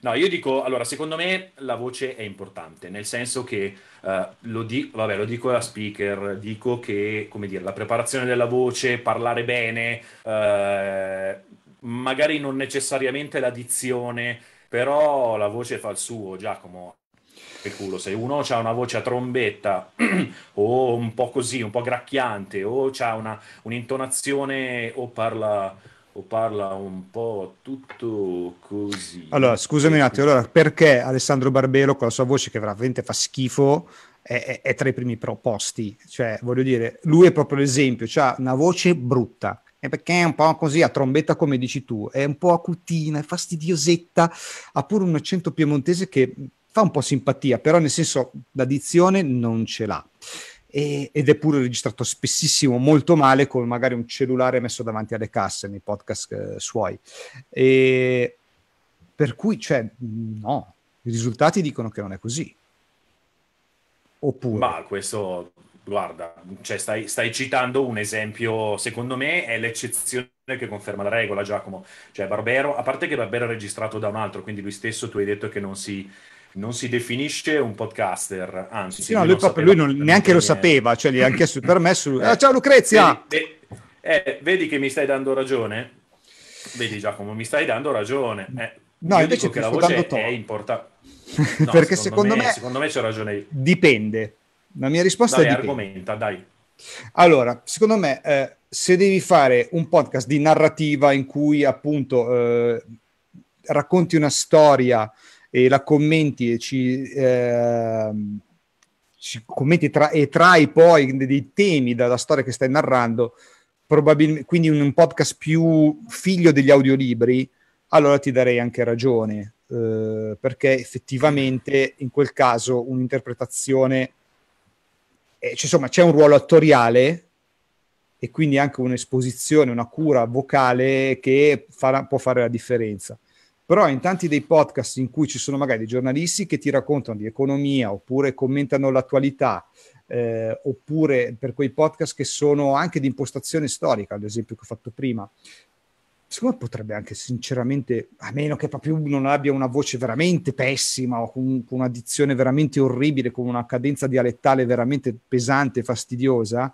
no io dico allora secondo me la voce è importante nel senso che eh, lo, di- vabbè, lo dico alla speaker dico che come dire la preparazione della voce parlare bene magari non necessariamente la dizione però la voce fa il suo, Giacomo. Che culo, se uno ha una voce a trombetta [CLEARS THROAT] o un po' così, un po' gracchiante, o ha un'intonazione o parla, o parla un po' tutto così. Allora, scusami un attimo, allora, perché Alessandro Barbero con la sua voce che veramente fa schifo è, è, tra i primi proposti. Cioè, voglio dire, lui è proprio l'esempio, ha una voce brutta, e perché è un po' così a trombetta, come dici tu, è un po' acutina, è fastidiosetta, ha pure un accento piemontese che fa un po' simpatia, però nel senso la non ce l'ha. E, ed è pure registrato spessissimo molto male con magari un cellulare messo davanti alle casse nei podcast eh, suoi. E, per cui, cioè, no, i risultati dicono che non è così. Oppure... Ma questo Guarda, cioè stai, stai, citando un esempio, secondo me è l'eccezione che conferma la regola, Giacomo. Cioè Barbero, a parte che Barbero è registrato da un altro, quindi lui stesso tu hai detto che non si, non si definisce un podcaster, anzi... Sì, no, lui, proprio, lui non, neanche lo sapeva, cioè gli ha chiesto il [LAUGHS] permesso. Ah, eh, ciao Lucrezia! Vedi, eh, vedi, che mi stai dando ragione? Vedi Giacomo, mi stai dando ragione. Eh, no, invece che la voce è importante. [LAUGHS] No, perché secondo, secondo me, me, secondo me c'è ragione Dipende la mia risposta dai, è dipende. argomenta, dai. Allora, secondo me, eh, se devi fare un podcast di narrativa in cui appunto eh, racconti una storia e la commenti e ci, eh, commenti tra, e trai poi dei temi dalla storia che stai narrando, probabilmente, quindi un, un podcast più figlio degli audiolibri, allora ti darei anche ragione, eh, perché effettivamente in quel caso un'interpretazione eh, cioè, insomma, c'è un ruolo attoriale e quindi anche un'esposizione, una cura vocale che farà, può fare la differenza. Però in tanti dei podcast in cui ci sono magari dei giornalisti che ti raccontano di economia oppure commentano l'attualità, eh, oppure per quei podcast che sono anche di impostazione storica, ad esempio che ho fatto prima, secondo me potrebbe anche sinceramente, a meno che proprio non abbia una voce veramente pessima o comunque una dizione veramente orribile, con una cadenza dialettale veramente pesante e fastidiosa,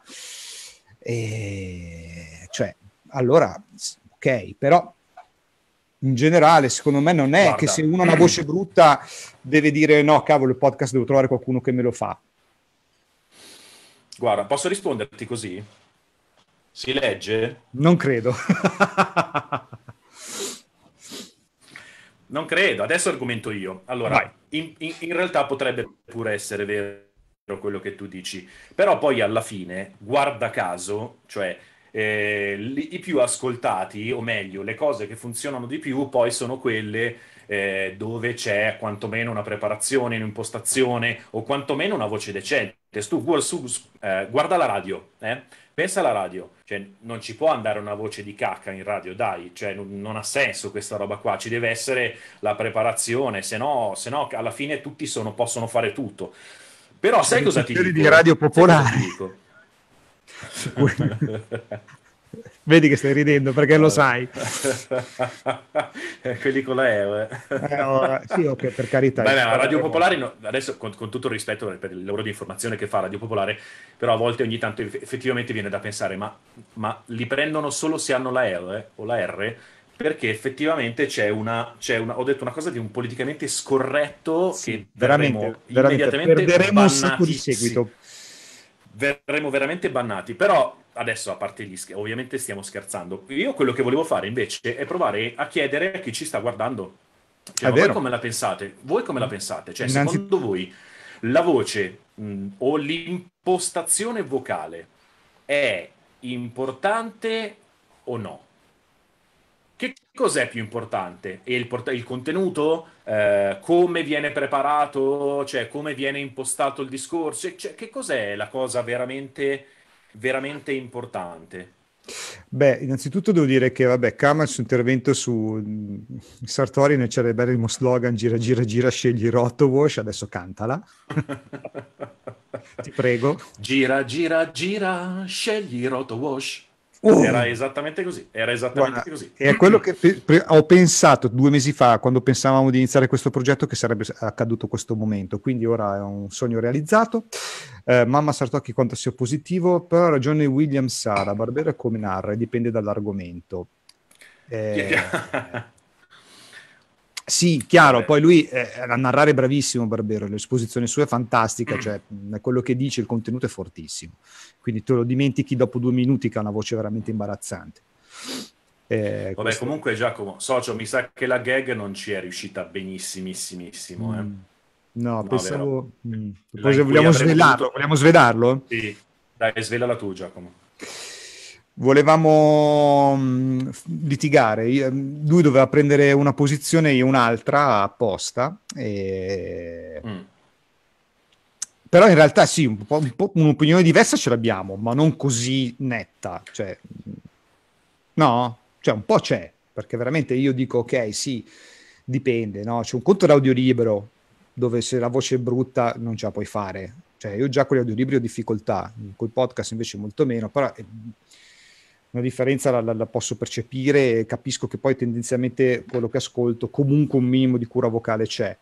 e eh, cioè, allora, ok, però in generale, secondo me non è Guarda. che se uno ha una voce brutta deve dire no, cavolo, il podcast devo trovare qualcuno che me lo fa. Guarda, posso risponderti così? Si legge? Non credo. non credo, adesso argomento io. Allora, in, in, in realtà potrebbe pure essere vero quello che tu dici, però poi alla fine, guarda caso, cioè eh, li, i più ascoltati, o meglio, le cose che funzionano di più, poi sono quelle eh, dove c'è quantomeno una preparazione, un'impostazione o quantomeno una voce decente. Tu, su, su, eh, guarda la radio, eh? pensa alla radio, cioè non ci può andare una voce di cacca in radio, dai, cioè non, non ha senso questa roba qua, ci deve essere la preparazione, se no, se no alla fine tutti sono, possono fare tutto. Però sai cosa ti dico? di radio popolare. Vedi che stai ridendo perché lo sai. [LAUGHS] Eh, quelli con la E. Eh, eh sì, ok, per carità. Beh, no, Radio Popolare, no, adesso con, con, tutto il rispetto per il lavoro di informazione che fa Radio Popolare, però a volte ogni tanto effettivamente viene da pensare, ma, ma li prendono solo se hanno la L eh, o la R? Perché effettivamente c'è una, c'è una, Ho detto una cosa di un politicamente scorretto sì, che veramente, veramente perderemo un sacco di seguito. Verremo veramente bannati, però adesso a parte gli scherzi, ovviamente stiamo scherzando. Io quello che volevo fare invece è provare a chiedere a chi ci sta guardando. Cioè, voi come la pensate? Voi come la pensate? Cioè, Innanzi... secondo voi la voce mh, o l'impostazione vocale è importante o no? Che cos'è più importante? Il, port- il contenuto? Eh, come viene preparato? Cioè, come viene impostato il discorso? Cioè, che cos'è la cosa veramente veramente importante? Beh, innanzitutto devo dire che, vabbè, Kama il suo intervento su mm, Sartori nel cerebellimo slogan gira, gira, gira, scegli Rotowash, adesso cantala. [LAUGHS] Ti prego. Gira, gira, gira, scegli Rotowash. Uh, era esattamente così. Era esattamente guarda, così. È quello che pe- pre- ho pensato due mesi fa, quando pensavamo di iniziare questo progetto, che sarebbe accaduto questo momento. Quindi ora è un sogno realizzato. Eh, mamma Sartocchi quanto sia positivo, però ha ragione William Sara, Barbera come narra, dipende dall'argomento. Eh, sì, chiaro, poi lui eh, a narrare è bravissimo Barbero, l'esposizione sua è fantastica, cioè [CLEARS THROAT] quello che dice, il contenuto è fortissimo, quindi te lo dimentichi dopo due minuti che ha una voce veramente imbarazzante. Eh, Vabbè, questo... comunque Giacomo, socio, mi sa che la gag non ci è riuscita benissimissimo. Eh. Mm. Eh. No, no, pensavo... Mm. Poi vogliamo svelarlo, avuto... vogliamo svelarlo? Sì, dai, svelala tu Giacomo volevamo mh, mm, litigare, Io, mm, lui doveva prendere una posizione e un'altra apposta. E... Mm. Però in realtà sì, un po', un po', un'opinione diversa ce l'abbiamo, ma non così netta. Cioè, mm. no, cioè un po' c'è, perché veramente io dico ok, sì, dipende, no? C'è un conto d'audiolibro dove se la voce è brutta non ce la puoi fare. Cioè, io già con gli audiolibri ho difficoltà, con il podcast invece molto meno, però una differenza la, la, la posso percepire e capisco che poi tendenzialmente quello che ascolto comunque un minimo di cura vocale c'è.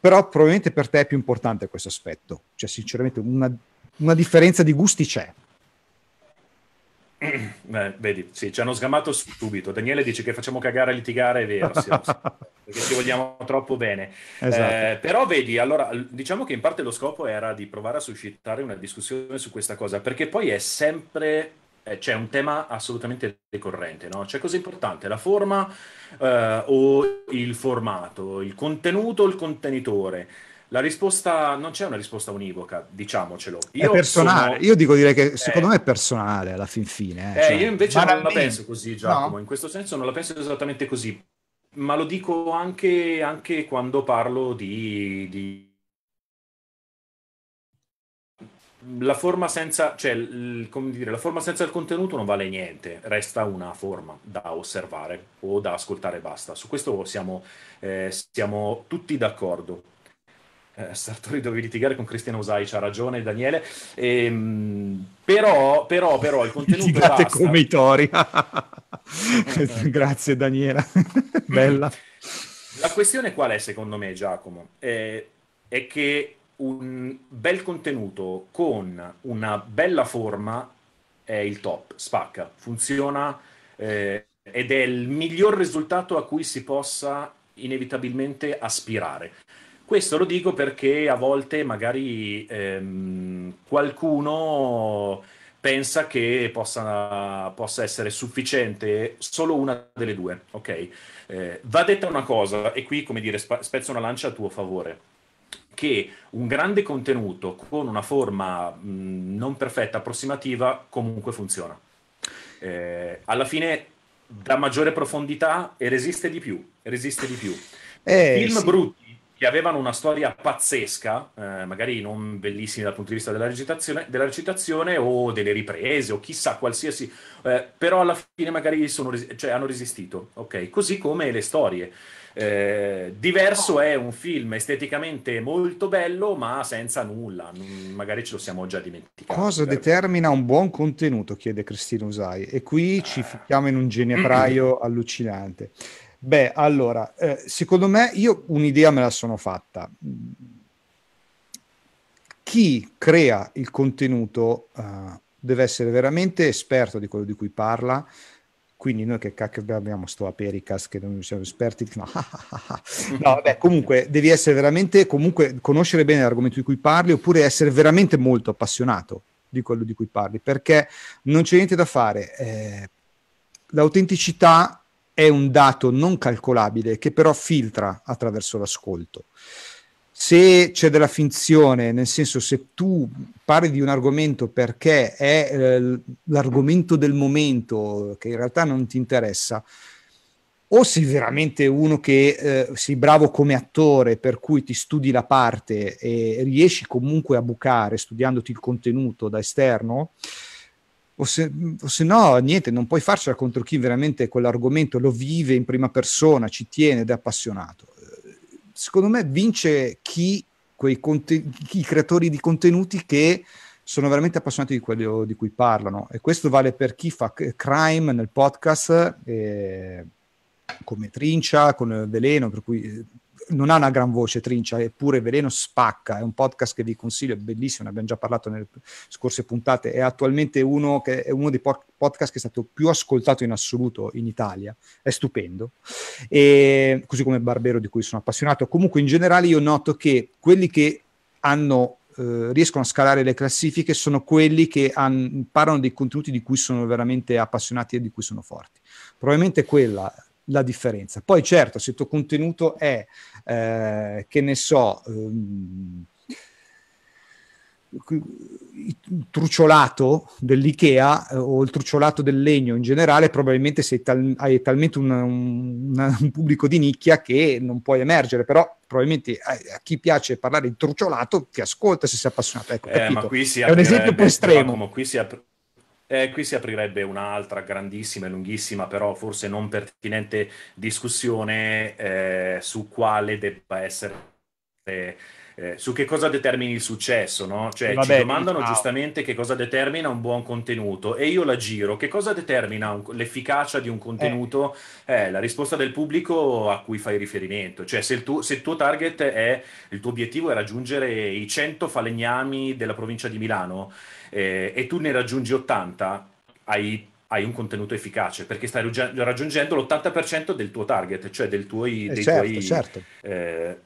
Però probabilmente per te è più importante questo aspetto, cioè sinceramente una, una differenza di gusti c'è. [CLEARS THROAT] Beh, vedi, sì, ci hanno sgamato subito. Daniele dice che facciamo cagare a litigare, è vero, sì, [LAUGHS] perché ci vogliamo troppo bene. Esatto. Eh, però vedi, allora, diciamo che in parte lo scopo era di provare a suscitare una discussione su questa cosa, perché poi è sempre eh, c'è un tema assolutamente ricorrente, no? Cioè cosa importante, la forma eh, o il formato, il contenuto o il contenitore? La risposta non c'è una risposta univoca, diciamocelo. Io è personale, sono... io dico direi che eh. secondo eh... me è personale alla fin fine. Eh, eh cioè... io invece Baralmente. non la penso così, Giacomo, no. in questo senso non la penso esattamente così, ma lo dico anche, anche quando parlo di, di la forma, senza, cioè, il, dire, la forma senza il contenuto non vale niente, resta una forma da osservare o da ascoltare e basta. Su questo siamo, eh, siamo tutti d'accordo. Eh, Sartori dovevi litigare con Cristiano Usai, c'ha ragione Daniele. Ehm, però, però, però, il contenuto Litigate basta. come i tori. Eh, [LAUGHS] eh. Grazie Daniela, bella. La questione qual è secondo me Giacomo? Eh, è che un bel contenuto con una bella forma è il top, spacca, funziona eh, ed è il miglior risultato a cui si possa inevitabilmente aspirare. Questo lo dico perché a volte magari ehm, qualcuno pensa che possa, possa, essere sufficiente solo una delle due, ok? Eh, va detta una cosa, e qui, come dire, spezzo una lancia a tuo favore che un grande contenuto con una forma mh, non perfetta, approssimativa, comunque funziona. Eh, alla fine dà maggiore profondità e resiste di più. Resiste di più. Eh, Film sì. brutti che avevano una storia pazzesca, eh, magari non bellissimi dal punto di vista della recitazione, della recitazione o delle riprese o chissà qualsiasi, eh, però alla fine magari sono, cioè, hanno resistito. Okay? Così come le storie. Eh, diverso è un film esteticamente molto bello, ma senza nulla, magari ce lo siamo già dimenticati. Cosa certo. determina un buon contenuto? chiede Cristina Usai. E qui eh. ci ficchiamo in un ginepraio [CLEARS THROAT] allucinante. Beh, allora, eh, secondo me io un'idea me la sono fatta. Chi crea il contenuto eh, deve essere veramente esperto di quello di cui parla, quindi noi che cacchio abbiamo sto Apericas che non siamo esperti. No, [LAUGHS] [LAUGHS] no vabbè, comunque devi essere veramente, comunque conoscere bene l'argomento di cui parli oppure essere veramente molto appassionato di quello di cui parli, perché non c'è niente da fare. Eh, l'autenticità è un dato non calcolabile che però filtra attraverso l'ascolto se c'è della finzione, nel senso se tu parli di un argomento perché è eh, l'argomento del momento che in realtà non ti interessa, o sei veramente uno che eh, sei bravo come attore, per cui ti studi la parte e riesci comunque a bucare studiandoti il contenuto da esterno, o se, o se, no, niente, non puoi farcela contro chi veramente quell'argomento lo vive in prima persona, ci tiene ed è appassionato secondo me vince chi, conte- i creatori di contenuti che sono veramente appassionati di quello di cui parlano e questo vale per chi fa crime nel podcast eh, come Trincia, con Veleno, per cui eh, non ha una gran voce Trincia, eppure Veleno spacca, è un podcast che vi consiglio, è bellissimo, ne abbiamo già parlato nelle scorse puntate, è attualmente uno, che, è uno dei podcast che è stato più ascoltato in assoluto in Italia, è stupendo, e, così come Barbero di cui sono appassionato. Comunque in generale io noto che quelli che hanno Uh, riescono a scalare le classifiche sono quelli che han, parlano dei contenuti di cui sono veramente appassionati e di cui sono forti. Probabilmente quella la differenza. Poi certo, se il tuo contenuto è, eh, che ne so, um, il trucciolato dell'IKEA eh, o il truciolato del legno in generale, probabilmente sei tal- hai talmente un, un, un, pubblico di nicchia che non puoi emergere, però probabilmente a, eh, a chi piace parlare di truciolato ti ascolta se sei appassionato. Ecco, eh, ma qui si è un esempio più estremo. Qui si, ap- eh, qui si aprirebbe un'altra grandissima e lunghissima, però forse non pertinente discussione eh, su quale debba essere eh, eh, su che cosa determini il successo, no? Cioè, eh, Vabbè, ci domandano ciao. Ah. giustamente che cosa determina un buon contenuto e io la giro. Che cosa determina un, l'efficacia di un eh. contenuto? eh. eh, la risposta del pubblico a cui fai riferimento. Cioè, se il, tu, se il, tuo target è, il tuo obiettivo è raggiungere i 100 falegnami della provincia di Milano e tu ne raggiungi 80, hai hai un contenuto efficace perché stai raggiungendo l'80% del tuo target, cioè del tuoi, eh dei certo, tuoi... Certo. Eh,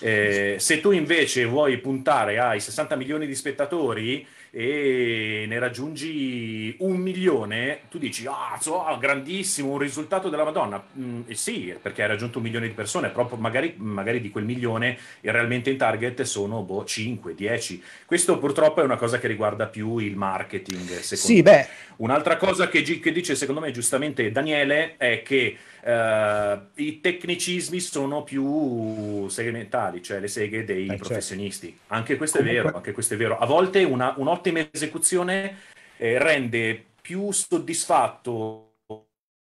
[CLEARS THROAT] eh, se tu invece vuoi puntare ai 60 milioni di spettatori, e ne raggiungi un milione, tu dici, ah, so, ah, grandissimo, un risultato della Madonna. Mm, e sì, perché hai raggiunto un milione di persone, proprio magari, magari di quel milione realmente in target sono boh, 5, 10. Questo purtroppo è una cosa che riguarda più il marketing. Sì, me. beh. Un'altra cosa che, che dice, secondo me, giustamente Daniele è che Uh, I tecnicismi sono più segmentali, cioè le seghe dei eh, certo. professionisti. Certo. Anche, questo Comunque... vero, anche questo è vero, A volte una, un'ottima esecuzione eh, rende più soddisfatto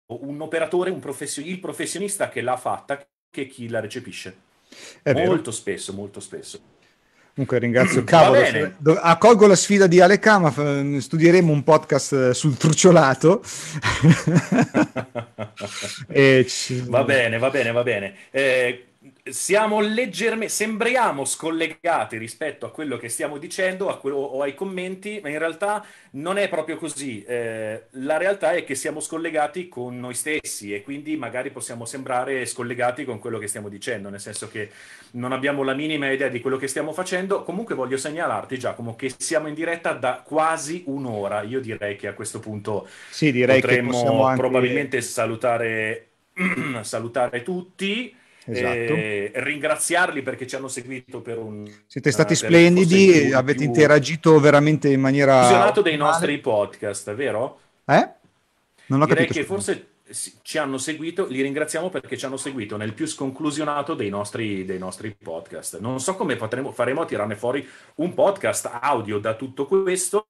un operatore, un profession- il professionista che l'ha fatta, che chi la recepisce. È molto vero. spesso, molto spesso. Comunque ringrazio mm. Cavolo. Accolgo la sfida di Ale Kama, studieremo un podcast eh, sul trucciolato. [LAUGHS] [LAUGHS] ci... Va bene, va bene, va bene. Eh, siamo leggermente, sembriamo scollegati rispetto a quello che stiamo dicendo a que- o ai commenti, ma in realtà non è proprio così. Eh, la realtà è che siamo scollegati con noi stessi e quindi magari possiamo sembrare scollegati con quello che stiamo dicendo, nel senso che non abbiamo la minima idea di quello che stiamo facendo. Comunque voglio segnalarti, Giacomo, che siamo in diretta da quasi un'ora. Io direi che a questo punto sì, potremmo anche... probabilmente salutare, [CLEARS THROAT] salutare tutti. Esatto. Eh, ringraziarli perché ci hanno seguito per un... Siete eh, stati uh, splendidi, più, avete più... interagito veramente in maniera... Visionato dei nostri podcast, vero? Eh? Non ho Direi capito. che forse ci hanno seguito, li ringraziamo perché ci hanno seguito nel più sconclusionato dei nostri, dei nostri podcast. Non so come potremo, faremo a tirarne fuori un podcast audio da tutto questo,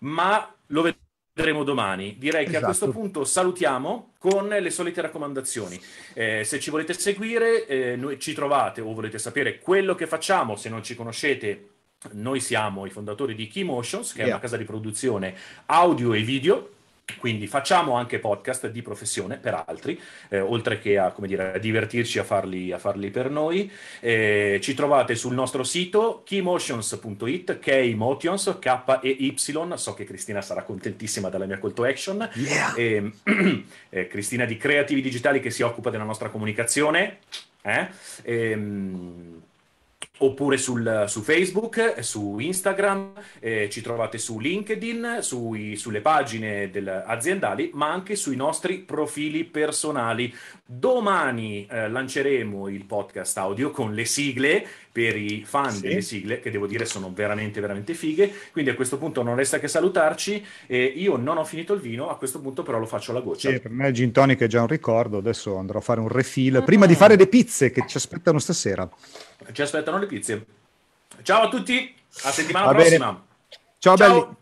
ma lo vedremo vedremo domani. Direi esatto. che a questo esatto. punto salutiamo con le solite raccomandazioni. Eh, se ci volete seguire, eh, noi ci trovate o volete sapere quello che facciamo, se non ci conoscete, noi siamo i fondatori di Key Motions, che yeah. è una casa di produzione audio e video quindi facciamo anche podcast di professione per altri, eh, oltre che a, dire, a divertirci a farli, a farli, per noi. Eh, ci trovate sul nostro sito keymotions.it, keymotions, K-E-Y, so che Cristina sarà contentissima della mia call to action. Yeah. Ehm, [CLEARS THROAT] eh, Cristina di Creativi Digitali che si occupa della nostra comunicazione. Eh? Ehm, oppure sul, su Facebook, su Instagram, eh, ci trovate su LinkedIn, sui, sulle pagine del, aziendali, ma anche sui nostri profili personali. Domani eh, lanceremo il podcast audio con le sigle per i fan sì. delle sigle, che devo dire sono veramente, veramente fighe. Quindi a questo punto non resta che salutarci. Eh, io non ho finito il vino, a questo punto però lo faccio alla goccia. Sì, per me il gin tonic è già un ricordo, adesso andrò a fare un refill ah. prima di fare le pizze che ci aspettano stasera ci aspettano le pizze. Ciao a tutti, a settimana Va prossima. Bene. Ciao, Ciao. belli.